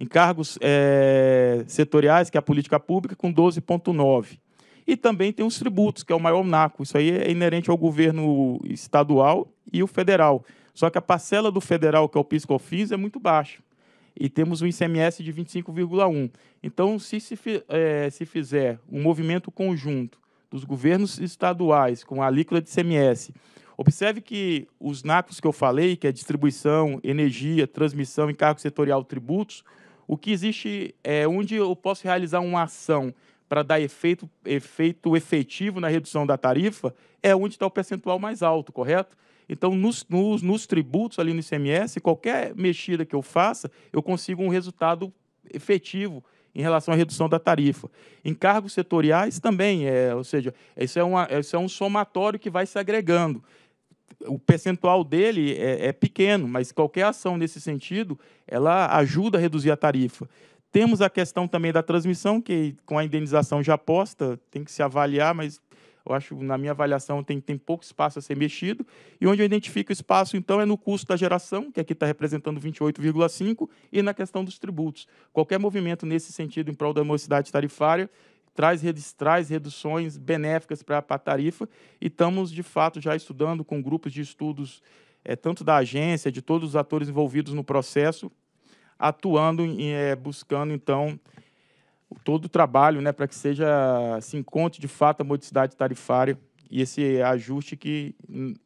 Encargos é, setoriais, que é a política pública, com 12,9%. E também tem os tributos, que é o maior naco. Isso aí é inerente ao governo estadual e o federal. Só que a parcela do federal, que é o PiscoFins, é muito baixa. E temos um ICMS de 25,1. Então, se se, é, se fizer um movimento conjunto dos governos estaduais com a alíquota de ICMS, observe que os NACOS que eu falei, que é distribuição, energia, transmissão, encargo setorial, tributos, o que existe é onde eu posso realizar uma ação para dar efeito, efeito efetivo na redução da tarifa é onde está o percentual mais alto, correto? Então, nos, nos, nos, tributos ali no ICMS, qualquer mexida que eu faça, eu consigo um resultado efetivo em relação à redução da tarifa. Em cargos setoriais também, é, ou seja, isso é, uma, isso é um somatório que vai se agregando. O percentual dele é, é pequeno, mas qualquer ação nesse sentido, ela ajuda a reduzir a tarifa. Temos a questão também da transmissão, que com a indenização já posta, tem que se avaliar, mas eu acho, na minha avaliação, tem, tem pouco espaço a ser mexido. E onde eu identifico espaço, então, é no custo da geração, que aqui está representando 28,5%, e na questão dos tributos. Qualquer movimento nesse sentido em prol da mocidade tarifária traz, traz reduções benéficas para a tarifa, e estamos, de fato, já estudando com grupos de estudos, é, tanto da agência, de todos os atores envolvidos no processo, atuando e é, buscando, então, todo o trabalho né, para que seja se encontre de fato a modicidade tarifária e esse ajuste que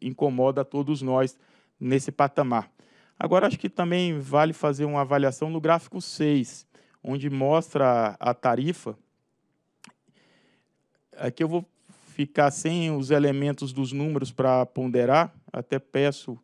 incomoda a todos nós nesse patamar. Agora, acho que também vale fazer uma avaliação no gráfico 6, onde mostra a tarifa. Aqui eu vou ficar sem os elementos dos números para ponderar, até peço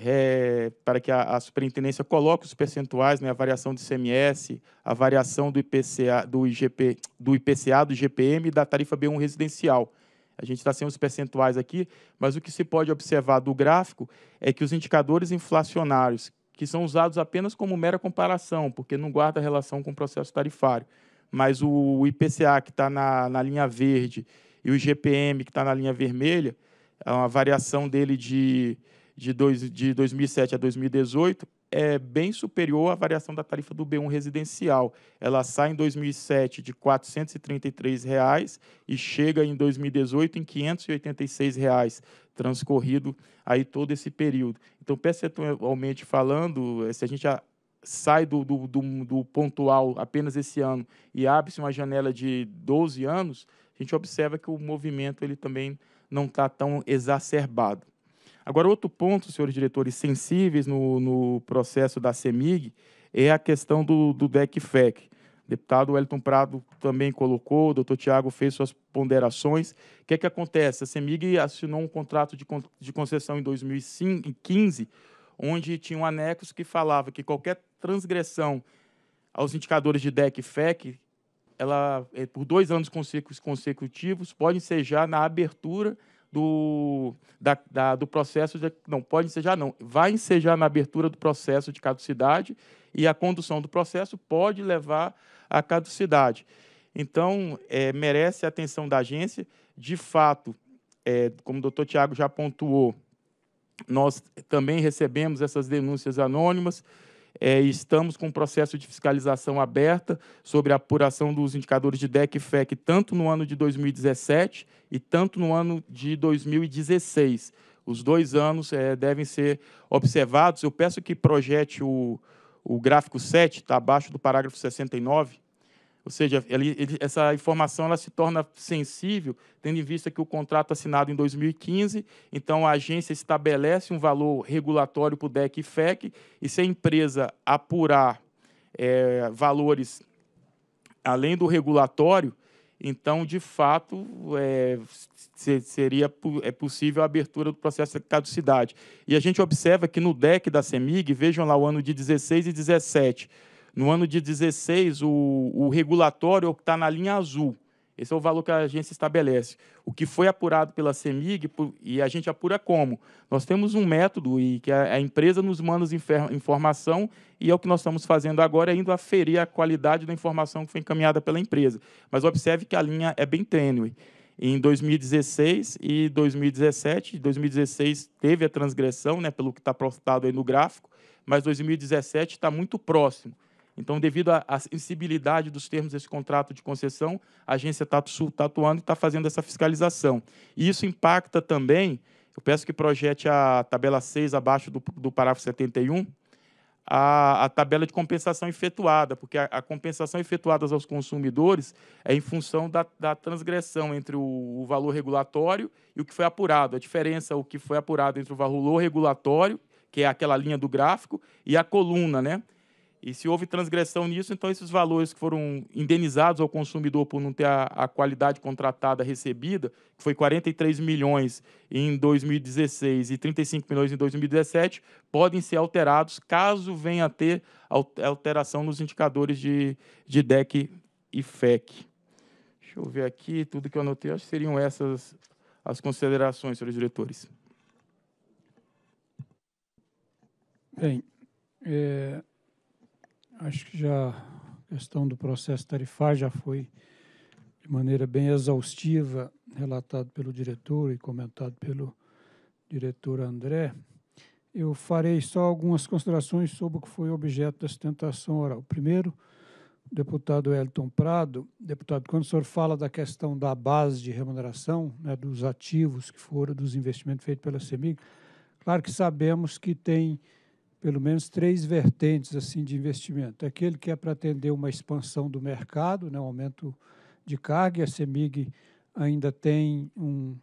é, para que a, a, superintendência coloque os percentuais, né, a variação do CMS, a variação do IPCA, do IGP, do IPCA, do GPM e da tarifa B1 residencial. A gente está sem os percentuais aqui, mas o que se pode observar do gráfico é que os indicadores inflacionários, que são usados apenas como mera comparação, porque não guarda relação com o processo tarifário, mas o IPCA, que está na, na linha verde, e o GPM, que está na linha vermelha, é uma variação dele de de, dois, de 2007 a 2018 é bem superior à variação da tarifa do B1 residencial. Ela sai em 2007 de R$ 433 reais e chega em 2018 em R$ 586, reais, transcorrido aí todo esse período. Então, percentualmente falando, eh, se a gente sai do, do, do, do pontual apenas esse ano e abre-se uma janela de 12 anos, a gente observa que o movimento ele também não está tão exacerbado. Agora, outro ponto, senhores diretores, sensíveis no, no processo da CEMIG é a questão do, do DEC-FEC. Deputado Wellington Prado também colocou, o doutor Tiago fez suas ponderações. O que é que acontece? A CEMIG assinou um contrato de, de concessão em 2015, onde tinha um anexo que falava que qualquer transgressão aos indicadores de DEC FEC, ela, é, por dois anos consecutivos, pode já na abertura do, da, da, do processo de. Não, pode ensejar, não. Vai ensejar na abertura do processo de caducidade e a condução do processo pode levar à caducidade. Então, é, merece a atenção da agência. De fato, é, como o doutor Tiago já pontuou, nós também recebemos essas denúncias anônimas. É, estamos com um processo de fiscalização aberta sobre a apuração dos indicadores de DEC e FEC, tanto no ano de 2017 e tanto no ano de 2016. Os dois anos é, devem ser observados. Eu peço que projete o, o gráfico 7, está abaixo do parágrafo 69. Ou seja, ele, ele, essa informação ela se torna sensível, tendo em vista que o contrato assinado em 2015, então a agência estabelece um valor regulatório para o DEC e FEC, e se a empresa apurar é, valores além do regulatório, então, de fato, é, seria é possível a abertura do processo de caducidade. E a gente observa que no DEC da CEMIG, vejam lá o ano de 16 e 17, no ano de 16, o, o regulatório é está na linha azul. Esse é o valor que a agência estabelece. O que foi apurado pela CEMIG, e a gente apura como? Nós temos um método e que a, empresa nos manda informação, e é o que nós estamos fazendo agora, é indo aferir a qualidade da informação que foi encaminhada pela empresa. Mas observe que a linha é bem tênue. Em 2016 e 2017, 2016 teve a transgressão, né, pelo que está postado aí no gráfico, mas 2017 está muito próximo. Então, devido à sensibilidade dos termos desse contrato de concessão, a agência Sul está atuando e está fazendo essa fiscalização. E isso impacta também, eu peço que projete a tabela 6 abaixo do, do parágrafo 71, a, a, tabela de compensação efetuada, porque a, a, compensação efetuada aos consumidores é em função da, da transgressão entre o, o, valor regulatório e o que foi apurado. A diferença, o que foi apurado entre o valor regulatório, que é aquela linha do gráfico, e a coluna, né? E se houve transgressão nisso, então esses valores que foram indenizados ao consumidor por não ter a, a qualidade contratada recebida, que foi 43 milhões em 2016 e 35 milhões em 2017, podem ser alterados caso venha a ter alteração nos indicadores de, de DEC e FEC. Deixa eu ver aqui tudo que eu anotei. Acho que seriam essas as considerações, senhores diretores. Bem, é acho que já a questão do processo tarifário já foi de maneira bem exaustiva relatado pelo diretor e comentado pelo diretor André. Eu farei só algumas considerações sobre o que foi objeto da sustentação oral. Primeiro, o deputado Elton Prado, deputado, quando o senhor fala da questão da base de remuneração, né, dos ativos que foram, dos investimentos feitos pela CEMIG, claro que sabemos que tem pelo menos três vertentes assim de investimento. Aquele que é para atender uma expansão do mercado, né, um aumento de carga, e a CEMIG ainda tem um,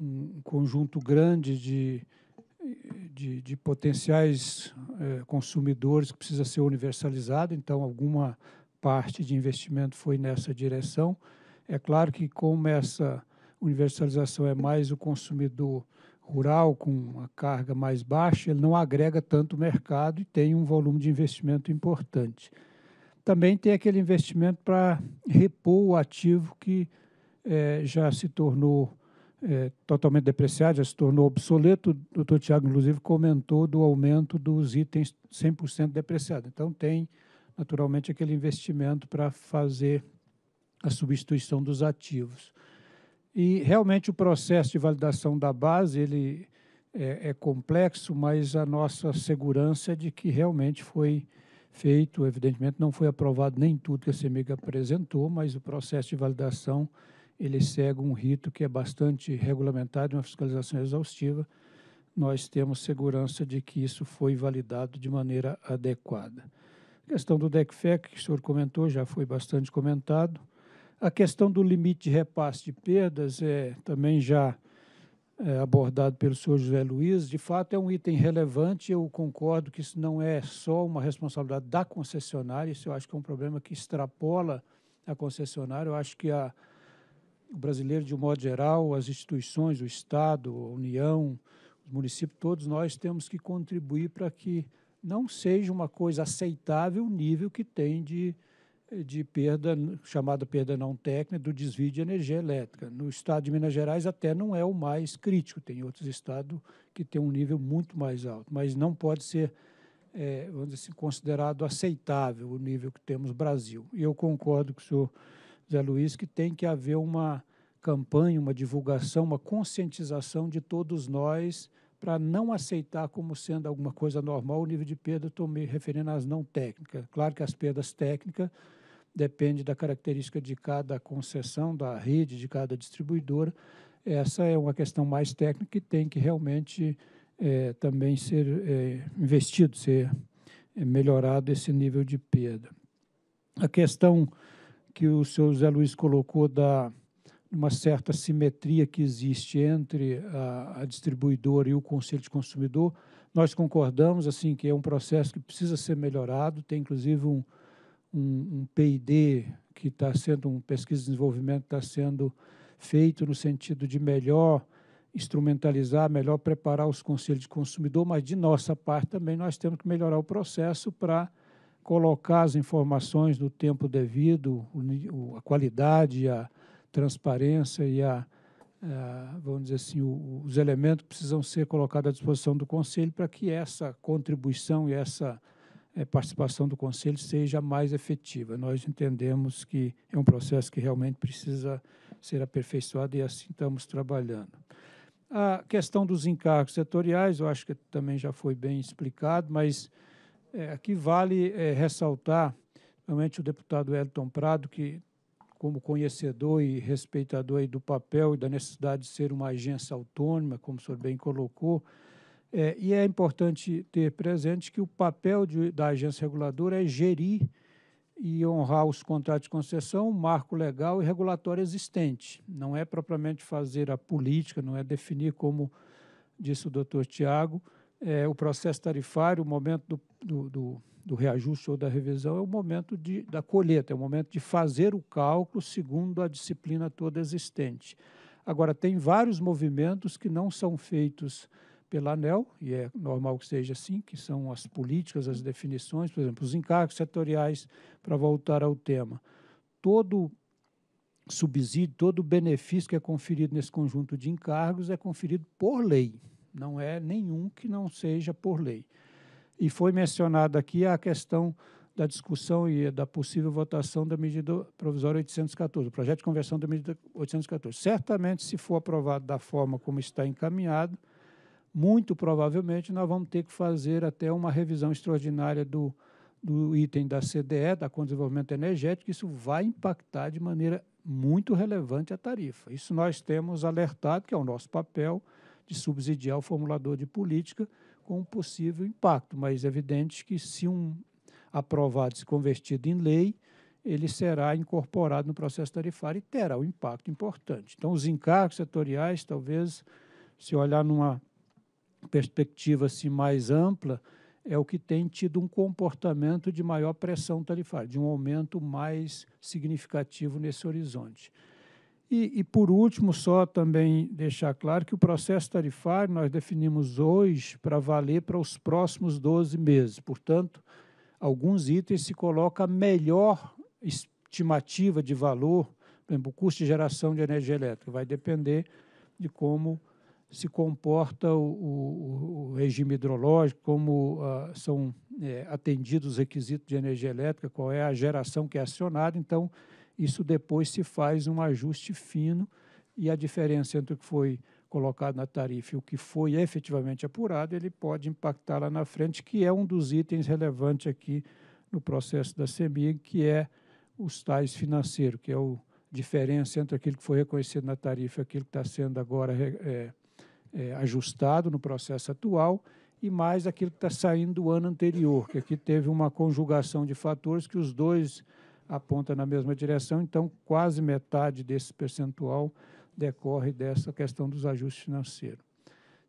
um conjunto grande de, de, de potenciais é, consumidores que precisa ser universalizado, então alguma parte de investimento foi nessa direção. É claro que como essa universalização é mais o consumidor rural com uma carga mais baixa, ele não agrega tanto mercado e tem um volume de investimento importante. Também tem aquele investimento para repor o ativo que é, já se tornou é, totalmente depreciado, já se tornou obsoleto. O doutor Tiago, inclusive, comentou do aumento dos itens 100% depreciados. Então, tem, naturalmente, aquele investimento para fazer a substituição dos ativos. E realmente o processo de validação da base ele é, é, complexo, mas a nossa segurança é de que realmente foi feito. Evidentemente não foi aprovado nem tudo que a CEMIG apresentou, mas o processo de validação ele segue um rito que é bastante regulamentado, uma fiscalização exaustiva. Nós temos segurança de que isso foi validado de maneira adequada. A questão do DECFEC, que o senhor comentou, já foi bastante comentado. A questão do limite de repasse de perdas é também já é, abordado pelo senhor José Luiz. De fato, é um item relevante. Eu concordo que isso não é só uma responsabilidade da concessionária. Isso eu acho que é um problema que extrapola a concessionária. Eu acho que a, o brasileiro, de um modo geral, as instituições, o Estado, a União, os municípios, todos nós temos que contribuir para que não seja uma coisa aceitável o nível que tem de de perda, chamada perda não técnica, do desvio de energia elétrica. No estado de Minas Gerais até não é o mais crítico, tem outros estados que têm um nível muito mais alto, mas não pode ser é, vamos dizer assim, considerado aceitável o nível que temos no Brasil. E eu concordo com o senhor Zé Luiz que tem que haver uma campanha, uma divulgação, uma conscientização de todos nós para não aceitar como sendo alguma coisa normal o nível de perda, estou me referindo às não técnicas. Claro que as perdas técnicas depende da característica de cada concessão, da rede, de cada distribuidora. Essa é uma questão mais técnica que tem que realmente é, também ser é, investido, ser é, melhorado esse nível de perda. A questão que o senhor José Luiz colocou da uma certa simetria que existe entre a, a distribuidora e o Conselho de Consumidor, nós concordamos assim que é um processo que precisa ser melhorado, tem inclusive um, um, um P&D que está sendo, um pesquisa e desenvolvimento está sendo feito no sentido de melhor instrumentalizar, melhor preparar os conselhos de consumidor, mas de nossa parte também nós temos que melhorar o processo para colocar as informações no tempo devido, a qualidade, a transparência e a, a vamos dizer assim, os elementos precisam ser colocados à disposição do conselho para que essa contribuição e essa é, participação do Conselho seja mais efetiva. Nós entendemos que é um processo que realmente precisa ser aperfeiçoado e assim estamos trabalhando. A questão dos encargos setoriais, eu acho que também já foi bem explicado, mas é, aqui vale é, ressaltar, realmente o deputado Elton Prado, que como conhecedor e respeitador do papel e da necessidade de ser uma agência autônoma, como o senhor bem colocou, é, e é importante ter presente que o papel de, da agência reguladora é gerir e honrar os contratos de concessão, o marco legal e regulatório existente. Não é propriamente fazer a política, não é definir, como disse o doutor Tiago, é, o processo tarifário, o momento do, do, do, do, reajuste ou da revisão é o momento de, da colheita, é o momento de fazer o cálculo segundo a disciplina toda existente. Agora, tem vários movimentos que não são feitos pela ANEL, e é normal que seja assim, que são as políticas, as definições, por exemplo, os encargos setoriais, para voltar ao tema. Todo subsídio, todo benefício que é conferido nesse conjunto de encargos é conferido por lei, não é nenhum que não seja por lei. E foi mencionada aqui a questão da discussão e da possível votação da medida provisória 814, o projeto de conversão da medida 814. Certamente, se for aprovado da forma como está encaminhado, muito provavelmente nós vamos ter que fazer até uma revisão extraordinária do, do item da CDE, da Conta de Desenvolvimento Energético, isso vai impactar de maneira muito relevante a tarifa. Isso nós temos alertado, que é o nosso papel de subsidiar o formulador de política com um possível impacto, mas é evidente que se um aprovado se convertido em lei, ele será incorporado no processo tarifário e terá um impacto importante. Então, os encargos setoriais, talvez, se olhar numa perspectiva assim, mais ampla, é o que tem tido um comportamento de maior pressão tarifária, de um aumento mais significativo nesse horizonte. E, e, por último, só também deixar claro que o processo tarifário nós definimos hoje para valer para os próximos 12 meses. Portanto, alguns itens se coloca a melhor estimativa de valor, por exemplo, o custo de geração de energia elétrica, vai depender de como se comporta o, o, o regime hidrológico, como uh, são é, atendidos os requisitos de energia elétrica, qual é a geração que é acionada. Então, isso depois se faz um ajuste fino e a diferença entre o que foi colocado na tarifa e o que foi efetivamente apurado, ele pode impactar lá na frente, que é um dos itens relevantes aqui no processo da CEMIG, que é os tais financeiros, que é a diferença entre aquilo que foi reconhecido na tarifa e aquilo que está sendo agora é, é, ajustado no processo atual e mais aquilo que está saindo do ano anterior, que aqui teve uma conjugação de fatores que os dois apontam na mesma direção, então quase metade desse percentual decorre dessa questão dos ajustes financeiros.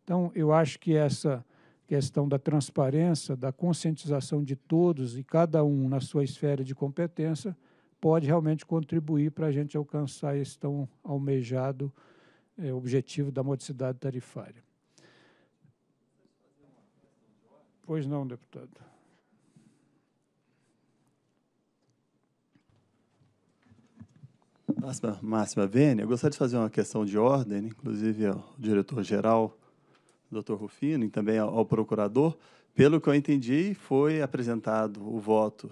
Então, eu acho que essa questão da transparência, da conscientização de todos e cada um na sua esfera de competência, pode realmente contribuir para a gente alcançar esse tão almejado é, objetivo da modicidade tarifária. Pois não, deputado. Máxima, Máxima eu gostaria de fazer uma questão de ordem, inclusive ao diretor-geral, doutor Rufino, e também ao, ao procurador. Pelo que eu entendi, foi apresentado o voto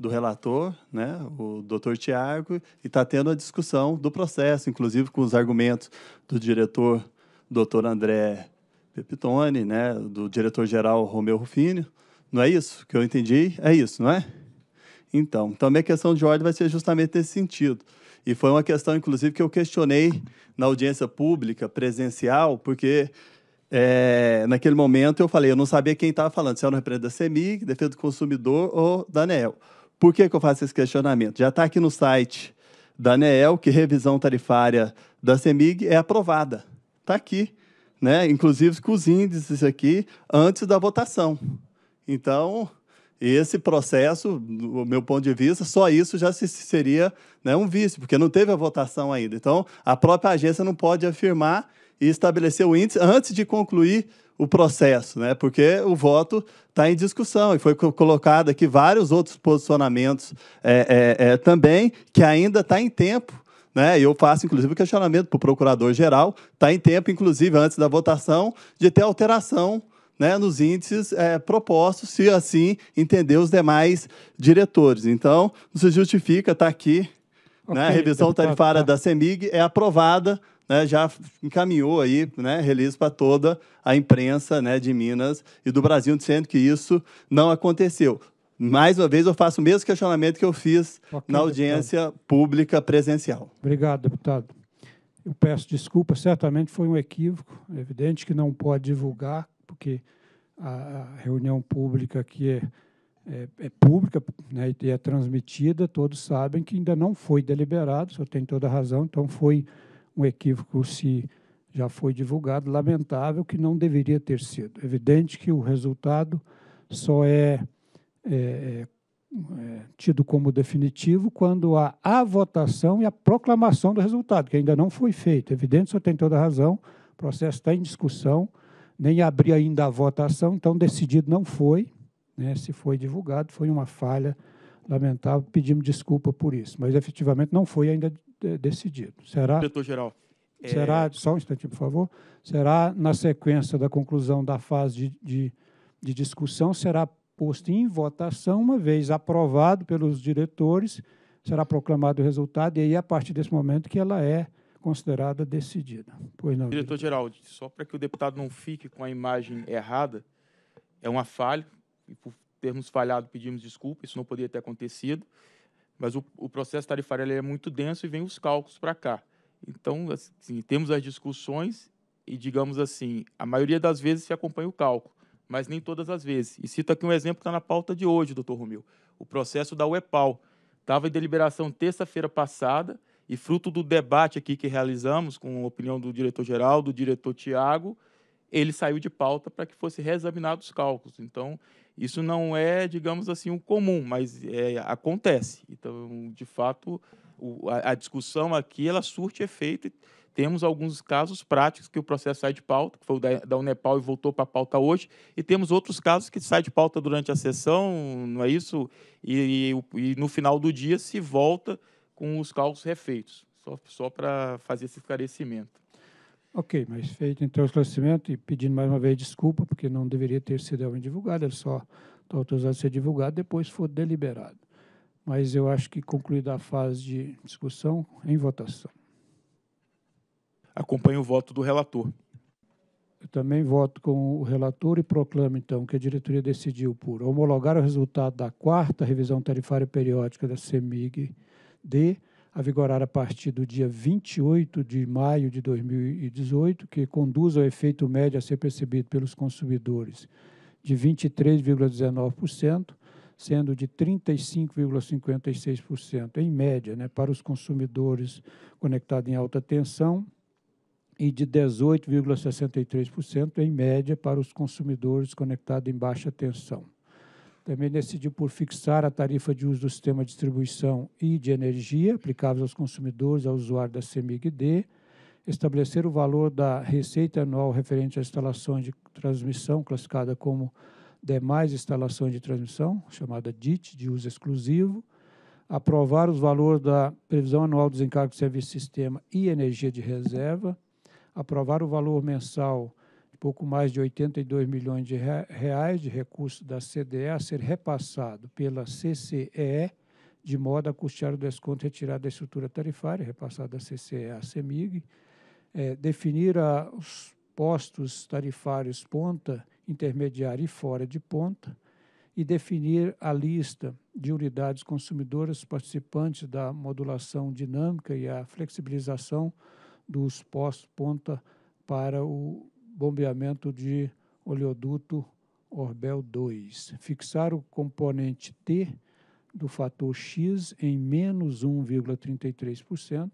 do relator, né, o doutor Tiago, e está tendo a discussão do processo, inclusive com os argumentos do diretor, doutor André Pepitone, né, do diretor-geral Romeu Rufino. Não é isso que eu entendi? É isso, não é? Então, também então a questão de ordem vai ser justamente nesse sentido. E foi uma questão, inclusive, que eu questionei na audiência pública, presencial, porque é, naquele momento eu falei, eu não sabia quem estava falando, se era o representante da CEMIG, Defesa do Consumidor ou da ANEL. Por que, que eu faço esse questionamento? Já está aqui no site da ANEEL que revisão tarifária da CEMIG é aprovada. Está aqui, né? inclusive com os índices aqui, antes da votação. Então, esse processo, do meu ponto de vista, só isso já seria né, um vício, porque não teve a votação ainda. Então, a própria agência não pode afirmar e estabelecer o índice antes de concluir o processo, né? Porque o voto está em discussão e foi colocado aqui vários outros posicionamentos é, é, é, também que ainda está em tempo. Né? Eu faço, inclusive, o questionamento para o procurador-geral, está em tempo, inclusive, antes da votação, de ter alteração né, nos índices é, propostos, se assim entender os demais diretores. Então, não se justifica, está aqui. Né? Okay, né? a revisão deputado, tarifária tá. da CEMIG é aprovada né, já encaminhou aí, né, release para toda a imprensa né, de Minas e do Brasil, dizendo que isso não aconteceu. Mais uma vez, eu faço o mesmo questionamento que eu fiz okay, na audiência deputado. pública presencial. Obrigado, deputado. Eu peço desculpa, certamente foi um equívoco. É evidente que não pode divulgar, porque a reunião pública aqui é, é, é pública né, e é transmitida, todos sabem que ainda não foi deliberado, o senhor tem toda a razão, então foi um equívoco se já foi divulgado, lamentável, que não deveria ter sido. Evidente que o resultado só é, é, é, é tido como definitivo quando há a votação e a proclamação do resultado, que ainda não foi feito. Evidente, senhor tem toda a razão, o processo está em discussão, nem abri ainda a votação, então decidido não foi, né, se foi divulgado, foi uma falha lamentável, pedimos desculpa por isso, mas efetivamente não foi ainda decidido. Será? Diretor-geral. É, será, é... só um instante por favor. Será, na sequência da conclusão da fase de, de, de discussão, será posto em votação, uma vez aprovado pelos diretores, será proclamado o resultado, e aí, a partir desse momento, que ela é considerada decidida. Pois não. Diretor Geraldo, só para que o deputado não fique com a imagem errada, é uma falha, e por termos falhado, pedimos desculpa, isso não poderia ter acontecido mas o, o processo tarifário é muito denso e vem os cálculos para cá. Então, assim, temos as discussões e, digamos assim, a maioria das vezes se acompanha o cálculo, mas nem todas as vezes. E cito aqui um exemplo que está na pauta de hoje, doutor Romeu, o processo da UEPAL. Estava em deliberação terça-feira passada e fruto do debate aqui que realizamos com a opinião do diretor-geral, do diretor Tiago, ele saiu de pauta para que fosse reexaminado os cálculos. Então, isso não é, digamos assim, um comum, mas é, acontece. Então, de fato, o, a, a, discussão aqui ela surte efeito. temos alguns casos práticos que o processo sai de pauta, que foi o da, da Unepal e voltou para a pauta hoje, e temos outros casos que sai de pauta durante a sessão, não é isso? E, e, e no final do dia se volta com os cálculos refeitos. Só, só para fazer esse esclarecimento. Ok, mas feito então o esclarecimento e pedindo mais uma vez desculpa, porque não deveria ter sido divulgado, ele só está autorizado a ser divulgado depois for deliberado. Mas eu acho que concluída a fase de discussão, em votação. Acompanho o voto do relator. Eu também voto com o relator e proclamo, então, que a diretoria decidiu por homologar o resultado da quarta revisão tarifária periódica da CEMIG D a vigorar a partir do dia 28 de maio de 2018, que conduz ao efeito médio a ser percebido pelos consumidores de 23,19%, sendo de 35,56% em média né, para os consumidores conectados em alta tensão e de 18,63% em média para os consumidores conectados em baixa tensão. Também decidiu por fixar a tarifa de uso do sistema de distribuição e de energia aplicáveis aos consumidores, ao usuário da CEMIG-D, estabelecer o valor da receita anual referente à instalação de transmissão, classificada como demais instalações de transmissão, chamada DIT, de uso exclusivo, aprovar os valores da previsão anual dos encargos de serviço sistema e energia de reserva, aprovar o valor mensal pouco mais de 82 milhões de reais de recursos da CDE a ser repassado pela CCE, de modo a custear o desconto retirado da estrutura tarifária, repassado da CCE à CEMIG, é, definir a, os postos tarifários ponta, intermediária e fora de ponta, e definir a lista de unidades consumidoras participantes da modulação dinâmica e a flexibilização dos postos ponta para o bombeamento de oleoduto Orbel 2. Fixar o componente T do fator X em menos 1,33%.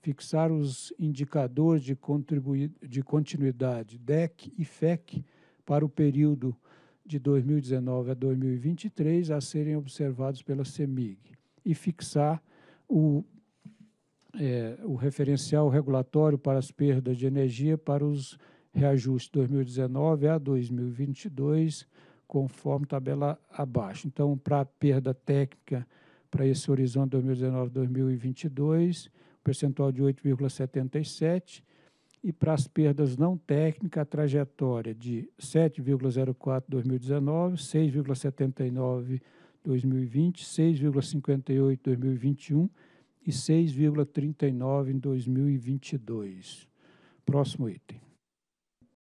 Fixar os indicadores de, de continuidade DEC e FEC para o período de 2019 a 2023 a serem observados pela CEMIG e fixar o, é, o referencial regulatório para as perdas de energia para os reajuste 2019 a 2022, conforme tabela abaixo. Então, para a perda técnica para esse horizonte 2019-2022, percentual de 8,77%, e para as perdas não técnicas, a trajetória de 7,04 2019, 6,79 2020, 6,58 2021 e 6,39 em 2022. Próximo item.